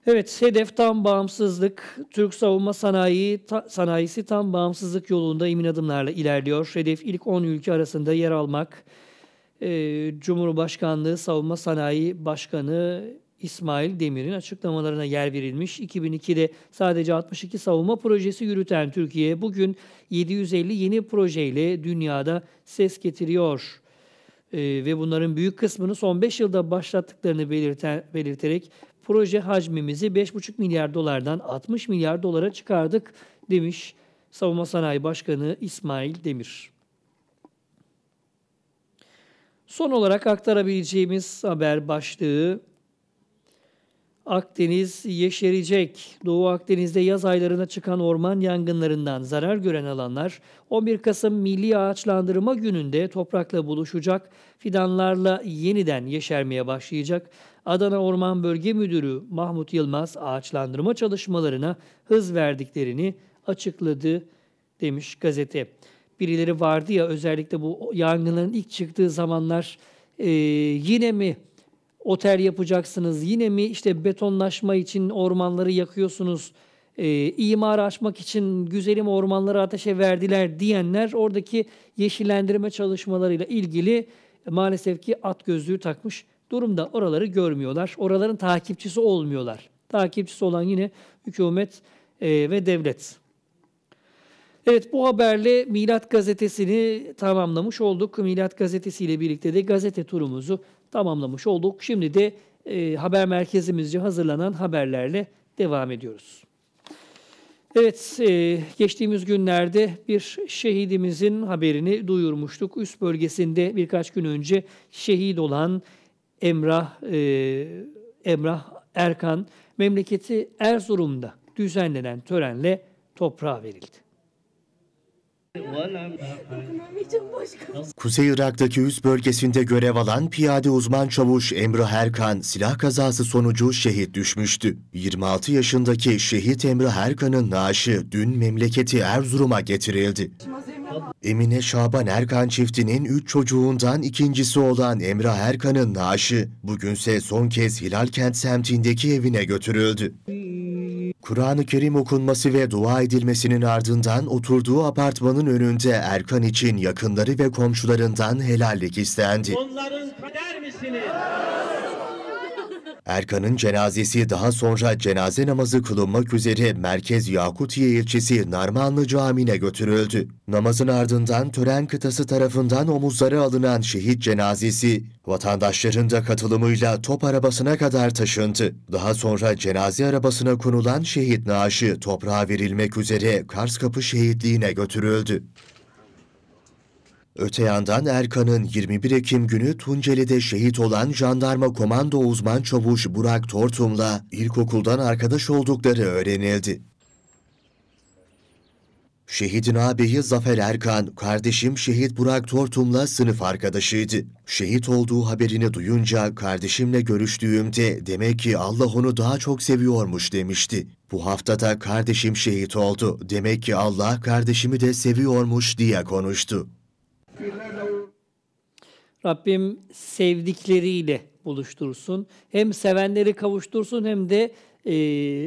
Evet, hedef tam bağımsızlık. Türk savunma sanayi ta, sanayisi tam bağımsızlık yolunda emin adımlarla ilerliyor. Hedef ilk 10 ülke arasında yer almak. Ee, Cumhurbaşkanlığı Savunma Sanayi Başkanı İsmail Demir'in açıklamalarına yer verilmiş. 2002'de sadece 62 savunma projesi yürüten Türkiye bugün 750 yeni projeyle dünyada ses getiriyor. Ee, ve bunların büyük kısmını son 5 yılda başlattıklarını belirten, belirterek proje hacmimizi 5,5 milyar dolardan 60 milyar dolara çıkardık demiş Savunma Sanayi Başkanı İsmail Demir. Son olarak aktarabileceğimiz haber başlığı Akdeniz yeşerecek. Doğu Akdeniz'de yaz aylarına çıkan orman yangınlarından zarar gören alanlar 11 Kasım Milli Ağaçlandırma Günü'nde toprakla buluşacak, fidanlarla yeniden yeşermeye başlayacak. Adana Orman Bölge Müdürü Mahmut Yılmaz ağaçlandırma çalışmalarına hız verdiklerini açıkladı demiş gazete. Birileri vardı ya özellikle bu yangınların ilk çıktığı zamanlar e, yine mi otel yapacaksınız. Yine mi işte betonlaşma için ormanları yakıyorsunuz. E, ee, imarı açmak için güzelim ormanları ateşe verdiler diyenler oradaki yeşillendirme çalışmalarıyla ilgili maalesef ki at gözlüğü takmış durumda. Oraları görmüyorlar. Oraların takipçisi olmuyorlar. Takipçisi olan yine hükümet e, ve devlet. Evet bu haberle Milat Gazetesi'ni tamamlamış olduk. Milat Gazetesi ile birlikte de gazete turumuzu tamamlamış olduk. Şimdi de e, haber merkezimizce hazırlanan haberlerle devam ediyoruz. Evet, e, geçtiğimiz günlerde bir şehidimizin haberini duyurmuştuk. Üst bölgesinde birkaç gün önce şehit olan Emrah e, Emrah Erkan memleketi Erzurum'da düzenlenen törenle toprağa verildi. Kuzey Irak'taki üs bölgesinde görev alan piyade uzman çavuş Emre Herkan silah kazası sonucu şehit düşmüştü. 26 yaşındaki şehit Emre Herkan'ın naaşı dün memleketi Erzurum'a getirildi. Emine Şaban Erkan çiftinin 3 çocuğundan ikincisi olan Emre Erkan'ın naaşı bugünse son kez Hilal Kent semtindeki evine götürüldü. Kur'an-ı Kerim okunması ve dua edilmesinin ardından oturduğu apartmanın önünde Erkan için yakınları ve komşularından helallik istendi. Onların kader misiniz? Erkan'ın cenazesi daha sonra cenaze namazı kılınmak üzere Merkez Yakutiye ilçesi Narmanlı Camii'ne götürüldü. Namazın ardından tören kıtası tarafından omuzları alınan şehit cenazesi vatandaşların da katılımıyla top arabasına kadar taşındı. Daha sonra cenaze arabasına konulan şehit naaşı toprağa verilmek üzere Kars Kapı şehitliğine götürüldü. Öte yandan Erkan'ın 21 Ekim günü Tunceli'de şehit olan jandarma komando uzman çavuş Burak Tortum'la ilkokuldan arkadaş oldukları öğrenildi. Şehidin ağabeyi Zafer Erkan, kardeşim şehit Burak Tortum'la sınıf arkadaşıydı. Şehit olduğu haberini duyunca kardeşimle görüştüğümde demek ki Allah onu daha çok seviyormuş demişti. Bu haftada kardeşim şehit oldu, demek ki Allah kardeşimi de seviyormuş diye konuştu. Rabbim sevdikleriyle buluştursun. Hem sevenleri kavuştursun hem de e,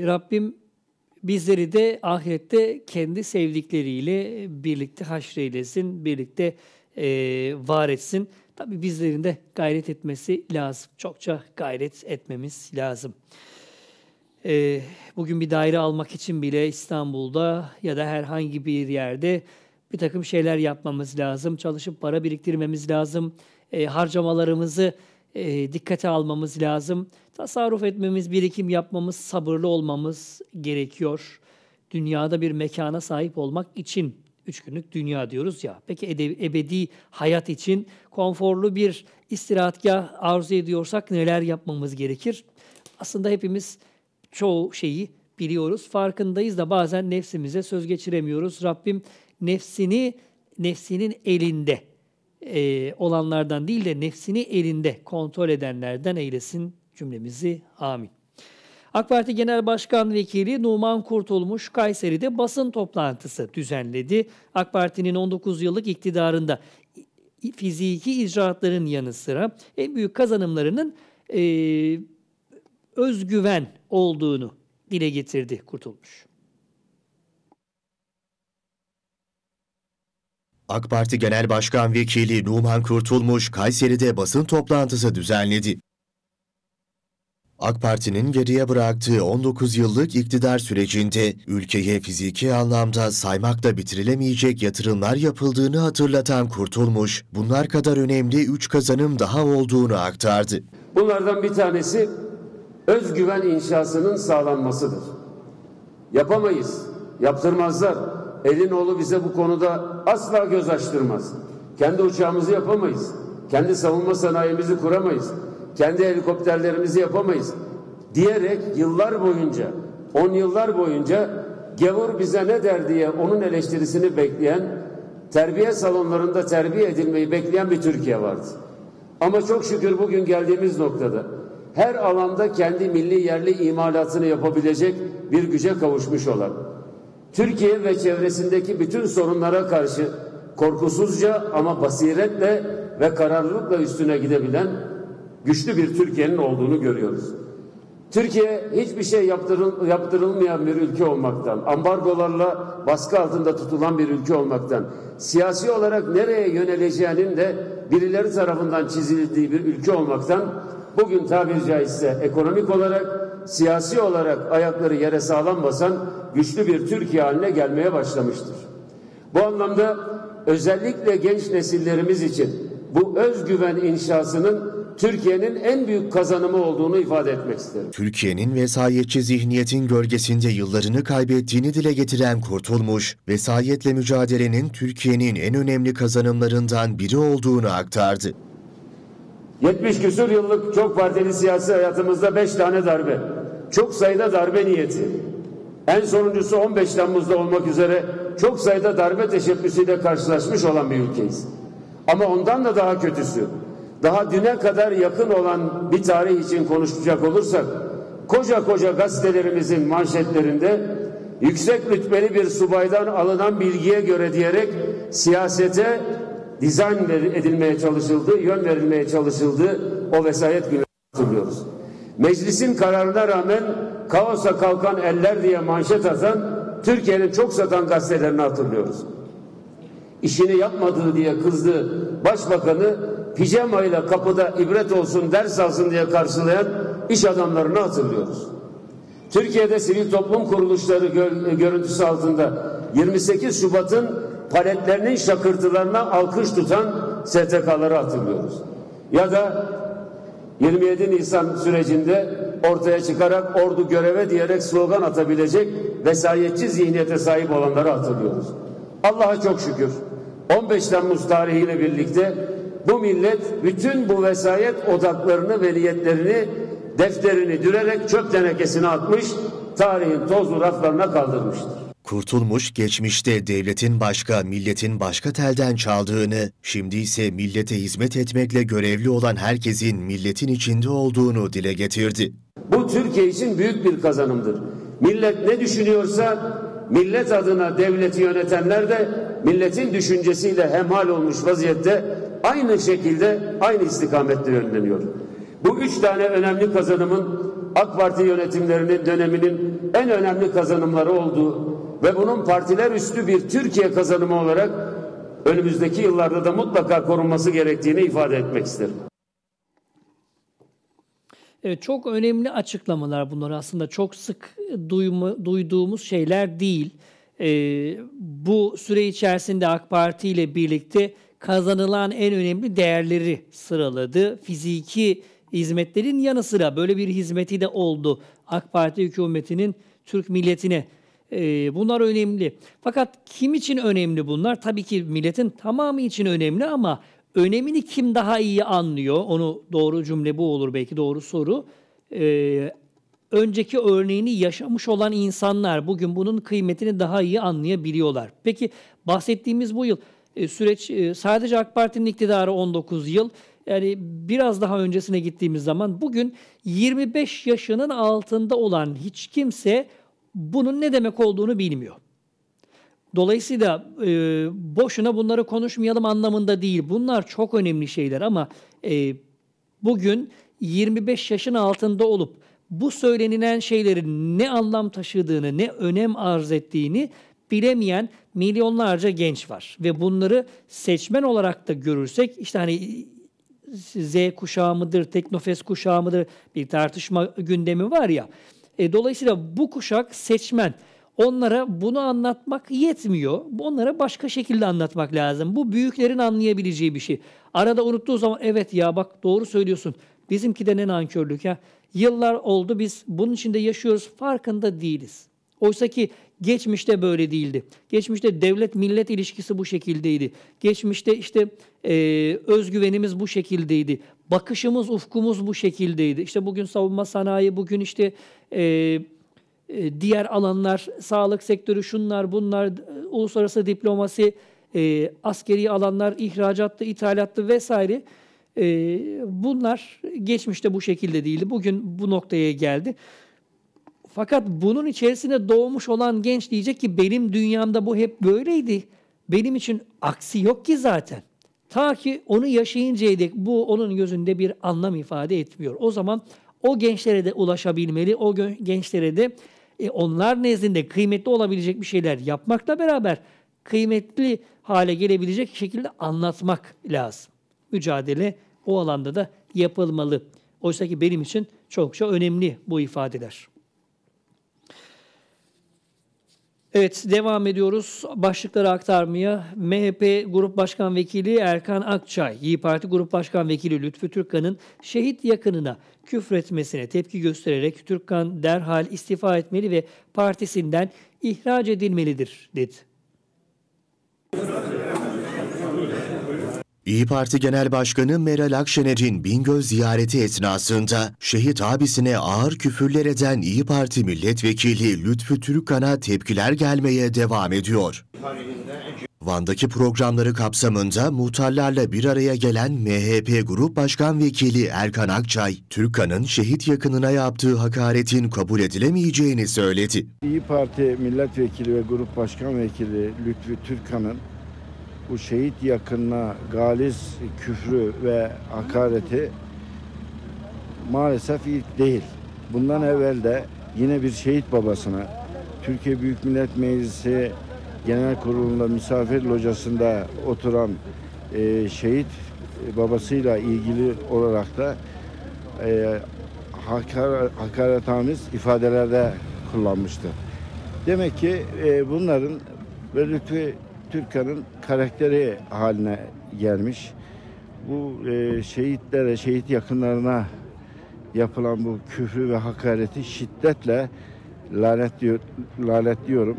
Rabbim bizleri de ahirette kendi sevdikleriyle birlikte haşreylesin, birlikte e, var etsin. Tabi bizlerin de gayret etmesi lazım. Çokça gayret etmemiz lazım. E, bugün bir daire almak için bile İstanbul'da ya da herhangi bir yerde bir takım şeyler yapmamız lazım. Çalışıp para biriktirmemiz lazım. E, harcamalarımızı e, dikkate almamız lazım. Tasarruf etmemiz, birikim yapmamız, sabırlı olmamız gerekiyor. Dünyada bir mekana sahip olmak için üç günlük dünya diyoruz ya. Peki ede- ebedi hayat için konforlu bir istirahatgah arzu ediyorsak neler yapmamız gerekir? Aslında hepimiz çoğu şeyi biliyoruz, farkındayız da bazen nefsimize söz geçiremiyoruz. Rabbim nefsini nefsinin elinde e, olanlardan değil de nefsini elinde kontrol edenlerden eylesin cümlemizi. Amin. AK Parti Genel Başkan Vekili Numan Kurtulmuş Kayseri'de basın toplantısı düzenledi. AK Parti'nin 19 yıllık iktidarında fiziki icraatların yanı sıra en büyük kazanımlarının e, özgüven olduğunu dile getirdi Kurtulmuş. AK Parti Genel Başkan Vekili Numan Kurtulmuş Kayseri'de basın toplantısı düzenledi. AK Parti'nin geriye bıraktığı 19 yıllık iktidar sürecinde ülkeye fiziki anlamda saymakla bitirilemeyecek yatırımlar yapıldığını hatırlatan Kurtulmuş, bunlar kadar önemli 3 kazanım daha olduğunu aktardı. Bunlardan bir tanesi özgüven inşasının sağlanmasıdır. Yapamayız, yaptırmazlar, Elinoğlu bize bu konuda asla göz açtırmaz. Kendi uçağımızı yapamayız. Kendi savunma sanayimizi kuramayız. Kendi helikopterlerimizi yapamayız. Diyerek yıllar boyunca, on yıllar boyunca gavur bize ne der diye onun eleştirisini bekleyen, terbiye salonlarında terbiye edilmeyi bekleyen bir Türkiye vardı. Ama çok şükür bugün geldiğimiz noktada her alanda kendi milli yerli imalatını yapabilecek bir güce kavuşmuş olan Türkiye ve çevresindeki bütün sorunlara karşı korkusuzca ama basiretle ve kararlılıkla üstüne gidebilen güçlü bir Türkiye'nin olduğunu görüyoruz. Türkiye hiçbir şey yaptırıl, yaptırılmayan bir ülke olmaktan, ambargolarla baskı altında tutulan bir ülke olmaktan, siyasi olarak nereye yöneleceğinin de birileri tarafından çizildiği bir ülke olmaktan bugün tabiri caizse ekonomik olarak, siyasi olarak ayakları yere sağlam basan güçlü bir Türkiye haline gelmeye başlamıştır. Bu anlamda özellikle genç nesillerimiz için bu özgüven inşasının Türkiye'nin en büyük kazanımı olduğunu ifade etmek isterim. Türkiye'nin vesayetçi zihniyetin gölgesinde yıllarını kaybettiğini dile getiren Kurtulmuş, vesayetle mücadelenin Türkiye'nin en önemli kazanımlarından biri olduğunu aktardı. 70 küsur yıllık çok partili siyasi hayatımızda 5 tane darbe. Çok sayıda darbe niyeti. En sonuncusu 15 Temmuz'da olmak üzere çok sayıda darbe teşebbüsüyle karşılaşmış olan bir ülkeyiz. Ama ondan da daha kötüsü, daha düne kadar yakın olan bir tarih için konuşacak olursak, koca koca gazetelerimizin manşetlerinde yüksek rütbeli bir subaydan alınan bilgiye göre diyerek siyasete dizayn edilmeye çalışıldı, yön verilmeye çalışıldı o vesayet günü hatırlıyoruz. Meclisin kararına rağmen kaosa kalkan eller diye manşet atan Türkiye'nin çok satan gazetelerini hatırlıyoruz. İşini yapmadığı diye kızdı başbakanı pijama ile kapıda ibret olsun ders alsın diye karşılayan iş adamlarını hatırlıyoruz. Türkiye'de sivil toplum kuruluşları görüntüsü altında 28 Şubat'ın paletlerinin şakırtılarına alkış tutan STK'ları hatırlıyoruz. Ya da 27 Nisan sürecinde ortaya çıkarak ordu göreve diyerek slogan atabilecek vesayetçi zihniyete sahip olanları hatırlıyoruz. Allah'a çok şükür 15 Temmuz tarihiyle birlikte bu millet bütün bu vesayet odaklarını ve niyetlerini defterini dürerek çöp tenekesine atmış, tarihin tozlu raflarına kaldırmıştır. Kurtulmuş geçmişte devletin başka, milletin başka telden çaldığını, şimdi ise millete hizmet etmekle görevli olan herkesin milletin içinde olduğunu dile getirdi. Bu Türkiye için büyük bir kazanımdır. Millet ne düşünüyorsa millet adına devleti yönetenler de milletin düşüncesiyle hemhal olmuş vaziyette aynı şekilde aynı istikamette yönleniyor. Bu üç tane önemli kazanımın AK Parti yönetimlerinin döneminin en önemli kazanımları olduğu ve bunun partiler üstü bir Türkiye kazanımı olarak önümüzdeki yıllarda da mutlaka korunması gerektiğini ifade etmek isterim. Evet, çok önemli açıklamalar bunlar aslında çok sık duyma, duyduğumuz şeyler değil. Ee, bu süre içerisinde AK Parti ile birlikte kazanılan en önemli değerleri sıraladı. Fiziki hizmetlerin yanı sıra böyle bir hizmeti de oldu AK Parti hükümetinin Türk milletine. Ee, bunlar önemli. Fakat kim için önemli bunlar? Tabii ki milletin tamamı için önemli ama önemini kim daha iyi anlıyor? Onu doğru cümle bu olur belki doğru soru. Ee, önceki örneğini yaşamış olan insanlar bugün bunun kıymetini daha iyi anlayabiliyorlar. Peki bahsettiğimiz bu yıl e, süreç e, sadece AK Parti'nin iktidarı 19 yıl. Yani biraz daha öncesine gittiğimiz zaman bugün 25 yaşının altında olan hiç kimse bunun ne demek olduğunu bilmiyor. Dolayısıyla e, boşuna bunları konuşmayalım anlamında değil. Bunlar çok önemli şeyler ama e, bugün 25 yaşın altında olup bu söylenilen şeylerin ne anlam taşıdığını, ne önem arz ettiğini bilemeyen milyonlarca genç var. Ve bunları seçmen olarak da görürsek işte hani Z kuşağı mıdır, teknofest kuşağı mıdır bir tartışma gündemi var ya. E, dolayısıyla bu kuşak seçmen onlara bunu anlatmak yetmiyor. Onlara başka şekilde anlatmak lazım. Bu büyüklerin anlayabileceği bir şey. Arada unuttuğu zaman evet ya bak doğru söylüyorsun. Bizimki de ne nankörlük ya. Yıllar oldu biz bunun içinde yaşıyoruz farkında değiliz. Oysa ki geçmişte böyle değildi. Geçmişte devlet millet ilişkisi bu şekildeydi. Geçmişte işte e, özgüvenimiz bu şekildeydi bakışımız, ufkumuz bu şekildeydi. İşte bugün savunma sanayi, bugün işte e, e diğer alanlar, sağlık sektörü, şunlar, bunlar, e, uluslararası diplomasi, e, askeri alanlar, ihracatlı, ithalatlı vesaire. E, bunlar geçmişte bu şekilde değildi. Bugün bu noktaya geldi. Fakat bunun içerisine doğmuş olan genç diyecek ki benim dünyamda bu hep böyleydi. Benim için aksi yok ki zaten. Ta ki onu yaşayıncaya dek bu onun gözünde bir anlam ifade etmiyor. O zaman o gençlere de ulaşabilmeli, o gençlere de e, onlar nezdinde kıymetli olabilecek bir şeyler yapmakla beraber kıymetli hale gelebilecek şekilde anlatmak lazım. Mücadele o alanda da yapılmalı. Oysa ki benim için çokça önemli bu ifadeler. Evet devam ediyoruz. Başlıkları aktarmaya MHP Grup Başkan Vekili Erkan Akçay, İyi Parti Grup Başkan Vekili Lütfü Türkkan'ın şehit yakınına küfretmesine tepki göstererek Türkkan derhal istifa etmeli ve partisinden ihraç edilmelidir dedi. İyi Parti Genel Başkanı Meral Akşener'in Bingöl ziyareti esnasında şehit abisine ağır küfürler eden İyi Parti milletvekili Lütfü Türkana tepkiler gelmeye devam ediyor. Van'daki programları kapsamında muhtarlarla bir araya gelen MHP Grup Başkan Vekili Erkan Akçay, Türkkan'ın şehit yakınına yaptığı hakaretin kabul edilemeyeceğini söyledi. İyi Parti milletvekili ve grup başkan vekili Lütfü Türkkan'ın bu şehit yakınına galis küfrü ve hakareti maalesef ilk değil. Bundan evvel de yine bir şehit babasına Türkiye Büyük Millet Meclisi Genel Kurulu'nda misafir locasında oturan e, şehit babasıyla ilgili olarak da e, hakar, hakaretamiz ifadelerde kullanmıştı. Demek ki e, bunların ve Lütfi Türkan'ın karakteri haline gelmiş. Bu e, şehitlere, şehit yakınlarına yapılan bu küfrü ve hakareti şiddetle lanet diyor, lanet diyorum.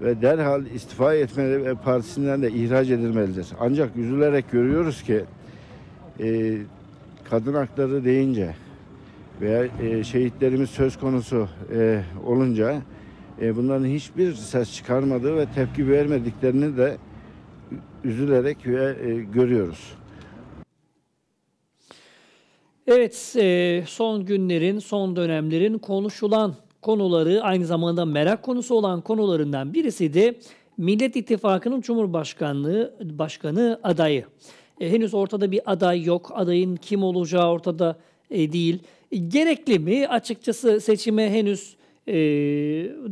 ve derhal istifa etmeli ve partisinden de ihraç edilmelidir. Ancak üzülerek görüyoruz ki e, kadın hakları deyince veya e, şehitlerimiz söz konusu e, olunca e, bunların hiçbir ses çıkarmadığı ve tepki vermediklerini de üzülerek ve, görüyoruz. Evet, e, son günlerin, son dönemlerin konuşulan konuları aynı zamanda merak konusu olan konularından birisi de Millet İttifakı'nın Cumhurbaşkanlığı başkanı adayı. E, henüz ortada bir aday yok. Adayın kim olacağı ortada e, değil. gerekli mi? Açıkçası seçime henüz e,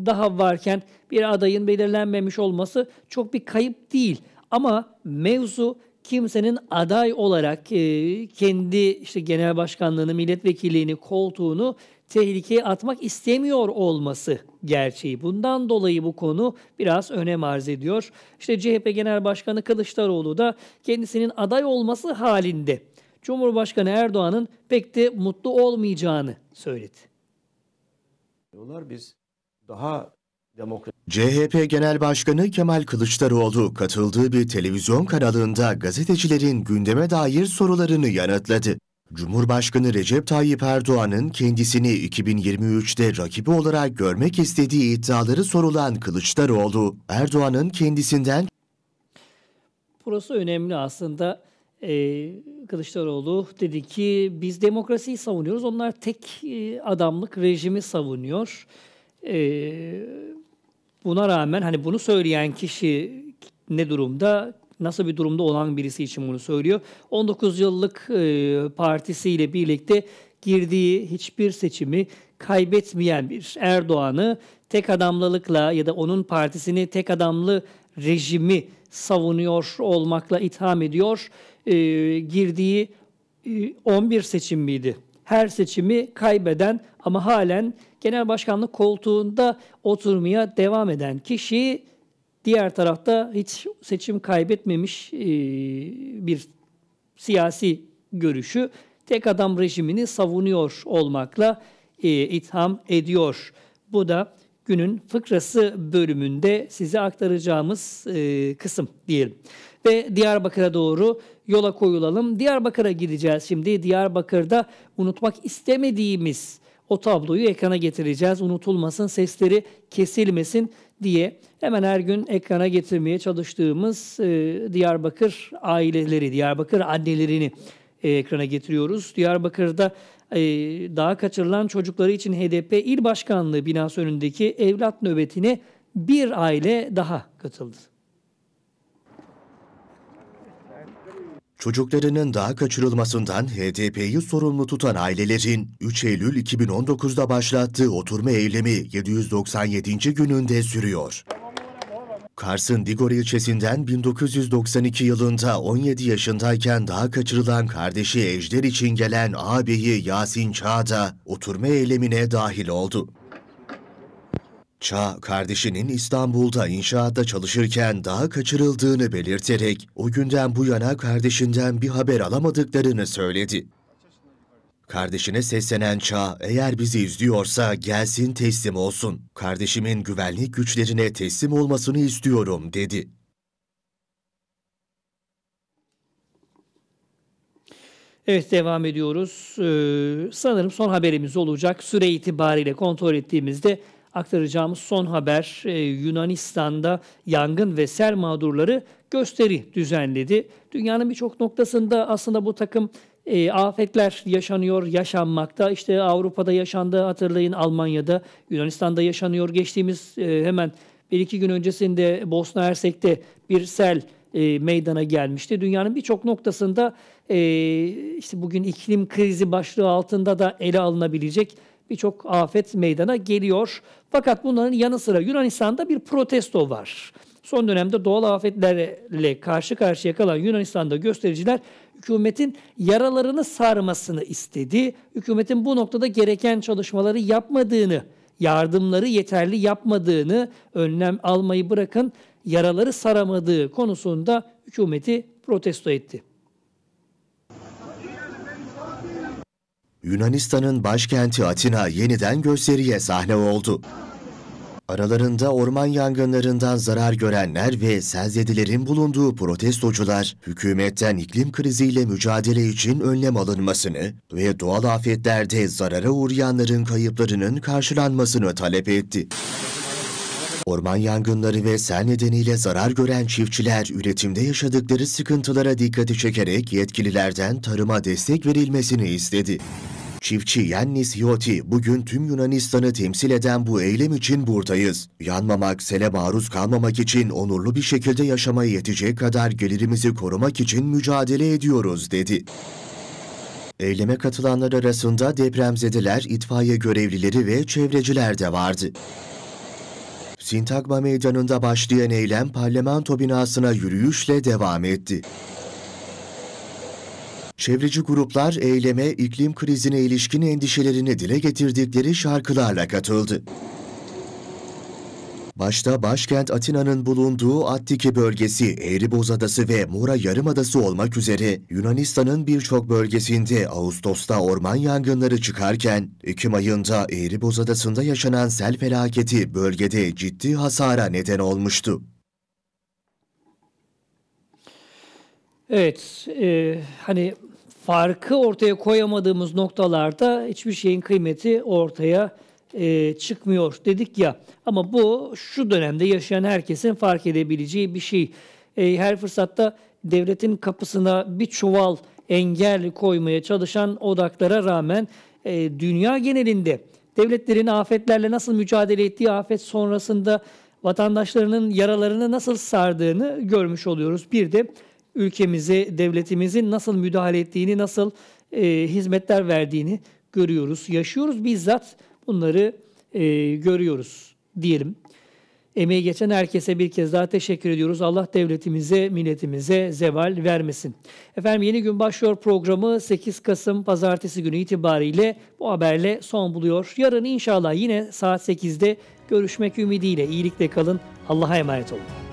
daha varken bir adayın belirlenmemiş olması çok bir kayıp değil. Ama mevzu kimsenin aday olarak e, kendi işte genel başkanlığını, milletvekilliğini, koltuğunu tehlikeye atmak istemiyor olması gerçeği. Bundan dolayı bu konu biraz önem arz ediyor. İşte CHP Genel Başkanı Kılıçdaroğlu da kendisinin aday olması halinde Cumhurbaşkanı Erdoğan'ın pek de mutlu olmayacağını söyledi diyorlar. Biz daha demokratik CHP Genel Başkanı Kemal Kılıçdaroğlu katıldığı bir televizyon kanalında gazetecilerin gündeme dair sorularını yanıtladı. Cumhurbaşkanı Recep Tayyip Erdoğan'ın kendisini 2023'te rakibi olarak görmek istediği iddiaları sorulan Kılıçdaroğlu, Erdoğan'ın kendisinden Burası önemli aslında e, Kılıçdaroğlu dedi ki biz demokrasiyi savunuyoruz. Onlar tek e, adamlık rejimi savunuyor. E, buna rağmen hani bunu söyleyen kişi ne durumda? Nasıl bir durumda olan birisi için bunu söylüyor? 19 yıllık e, partisiyle birlikte girdiği hiçbir seçimi kaybetmeyen bir Erdoğan'ı tek adamlılıkla ya da onun partisini tek adamlı rejimi savunuyor olmakla itham ediyor e, girdiği e, 11 seçim miydi? Her seçimi kaybeden ama halen genel başkanlık koltuğunda oturmaya devam eden kişi diğer tarafta hiç seçim kaybetmemiş e, bir siyasi görüşü tek adam rejimini savunuyor olmakla e, itham ediyor. Bu da günün fıkrası bölümünde size aktaracağımız e, kısım diyelim ve Diyarbakır'a doğru yola koyulalım. Diyarbakır'a gideceğiz şimdi. Diyarbakır'da unutmak istemediğimiz o tabloyu ekrana getireceğiz. Unutulmasın, sesleri kesilmesin diye hemen her gün ekrana getirmeye çalıştığımız e, Diyarbakır aileleri, Diyarbakır annelerini e, ekrana getiriyoruz. Diyarbakır'da e, daha kaçırılan çocukları için HDP İl Başkanlığı binası önündeki evlat nöbetine bir aile daha katıldı. Çocuklarının daha kaçırılmasından HDP'yi sorumlu tutan ailelerin 3 Eylül 2019'da başlattığı oturma eylemi 797. gününde sürüyor. Kars'ın Digor ilçesinden 1992 yılında 17 yaşındayken daha kaçırılan kardeşi Ejder için gelen ağabeyi Yasin Çağ da oturma eylemine dahil oldu. Ça, kardeşinin İstanbul'da inşaatta çalışırken daha kaçırıldığını belirterek o günden bu yana kardeşinden bir haber alamadıklarını söyledi. Kardeşine seslenen Ça, eğer bizi izliyorsa gelsin teslim olsun. Kardeşimin güvenlik güçlerine teslim olmasını istiyorum dedi. Evet devam ediyoruz. Ee, sanırım son haberimiz olacak. Süre itibariyle kontrol ettiğimizde aktaracağımız son haber e, Yunanistan'da yangın ve sel mağdurları gösteri düzenledi. Dünyanın birçok noktasında aslında bu takım e, afetler yaşanıyor, yaşanmakta. İşte Avrupa'da yaşandı hatırlayın Almanya'da, Yunanistan'da yaşanıyor. Geçtiğimiz e, hemen bir iki gün öncesinde Bosna Hersek'te bir sel e, meydana gelmişti. Dünyanın birçok noktasında e, işte bugün iklim krizi başlığı altında da ele alınabilecek birçok afet meydana geliyor. Fakat bunların yanı sıra Yunanistan'da bir protesto var. Son dönemde doğal afetlerle karşı karşıya kalan Yunanistan'da göstericiler hükümetin yaralarını sarmasını istedi. Hükümetin bu noktada gereken çalışmaları yapmadığını, yardımları yeterli yapmadığını, önlem almayı bırakın yaraları saramadığı konusunda hükümeti protesto etti. Yunanistan'ın başkenti Atina yeniden gösteriye sahne oldu. Aralarında orman yangınlarından zarar görenler ve selzedilerin bulunduğu protestocular, hükümetten iklim kriziyle mücadele için önlem alınmasını ve doğal afetlerde zarara uğrayanların kayıplarının karşılanmasını talep etti. Orman yangınları ve sel nedeniyle zarar gören çiftçiler üretimde yaşadıkları sıkıntılara dikkati çekerek yetkililerden tarıma destek verilmesini istedi. Çiftçi Yannis Hioti bugün tüm Yunanistan'ı temsil eden bu eylem için buradayız. Yanmamak, sele maruz kalmamak için onurlu bir şekilde yaşamaya yetecek kadar gelirimizi korumak için mücadele ediyoruz dedi. Eyleme katılanlar arasında depremzedeler, itfaiye görevlileri ve çevreciler de vardı. Sintagma Meydanı'nda başlayan eylem parlamento binasına yürüyüşle devam etti. Çevreci gruplar eyleme iklim krizine ilişkin endişelerini dile getirdikleri şarkılarla katıldı. Başta başkent Atina'nın bulunduğu Attiki bölgesi, Eğriboz Adası ve Mora Yarımadası olmak üzere Yunanistan'ın birçok bölgesinde Ağustos'ta orman yangınları çıkarken, Ekim ayında Eğriboz Adası'nda yaşanan sel felaketi bölgede ciddi hasara neden olmuştu. Evet, e, hani farkı ortaya koyamadığımız noktalarda hiçbir şeyin kıymeti ortaya e, çıkmıyor dedik ya. Ama bu şu dönemde yaşayan herkesin fark edebileceği bir şey. E, her fırsatta devletin kapısına bir çuval engel koymaya çalışan odaklara rağmen e, dünya genelinde devletlerin afetlerle nasıl mücadele ettiği afet sonrasında vatandaşlarının yaralarını nasıl sardığını görmüş oluyoruz. Bir de ülkemize, devletimizin nasıl müdahale ettiğini, nasıl e, hizmetler verdiğini görüyoruz, yaşıyoruz bizzat bunları e, görüyoruz diyelim. Emeği geçen herkese bir kez daha teşekkür ediyoruz. Allah devletimize, milletimize zeval vermesin. Efendim Yeni Gün Başlıyor programı 8 Kasım Pazartesi günü itibariyle bu haberle son buluyor. Yarın inşallah yine saat 8'de görüşmek ümidiyle. İyilikle kalın. Allah'a emanet olun.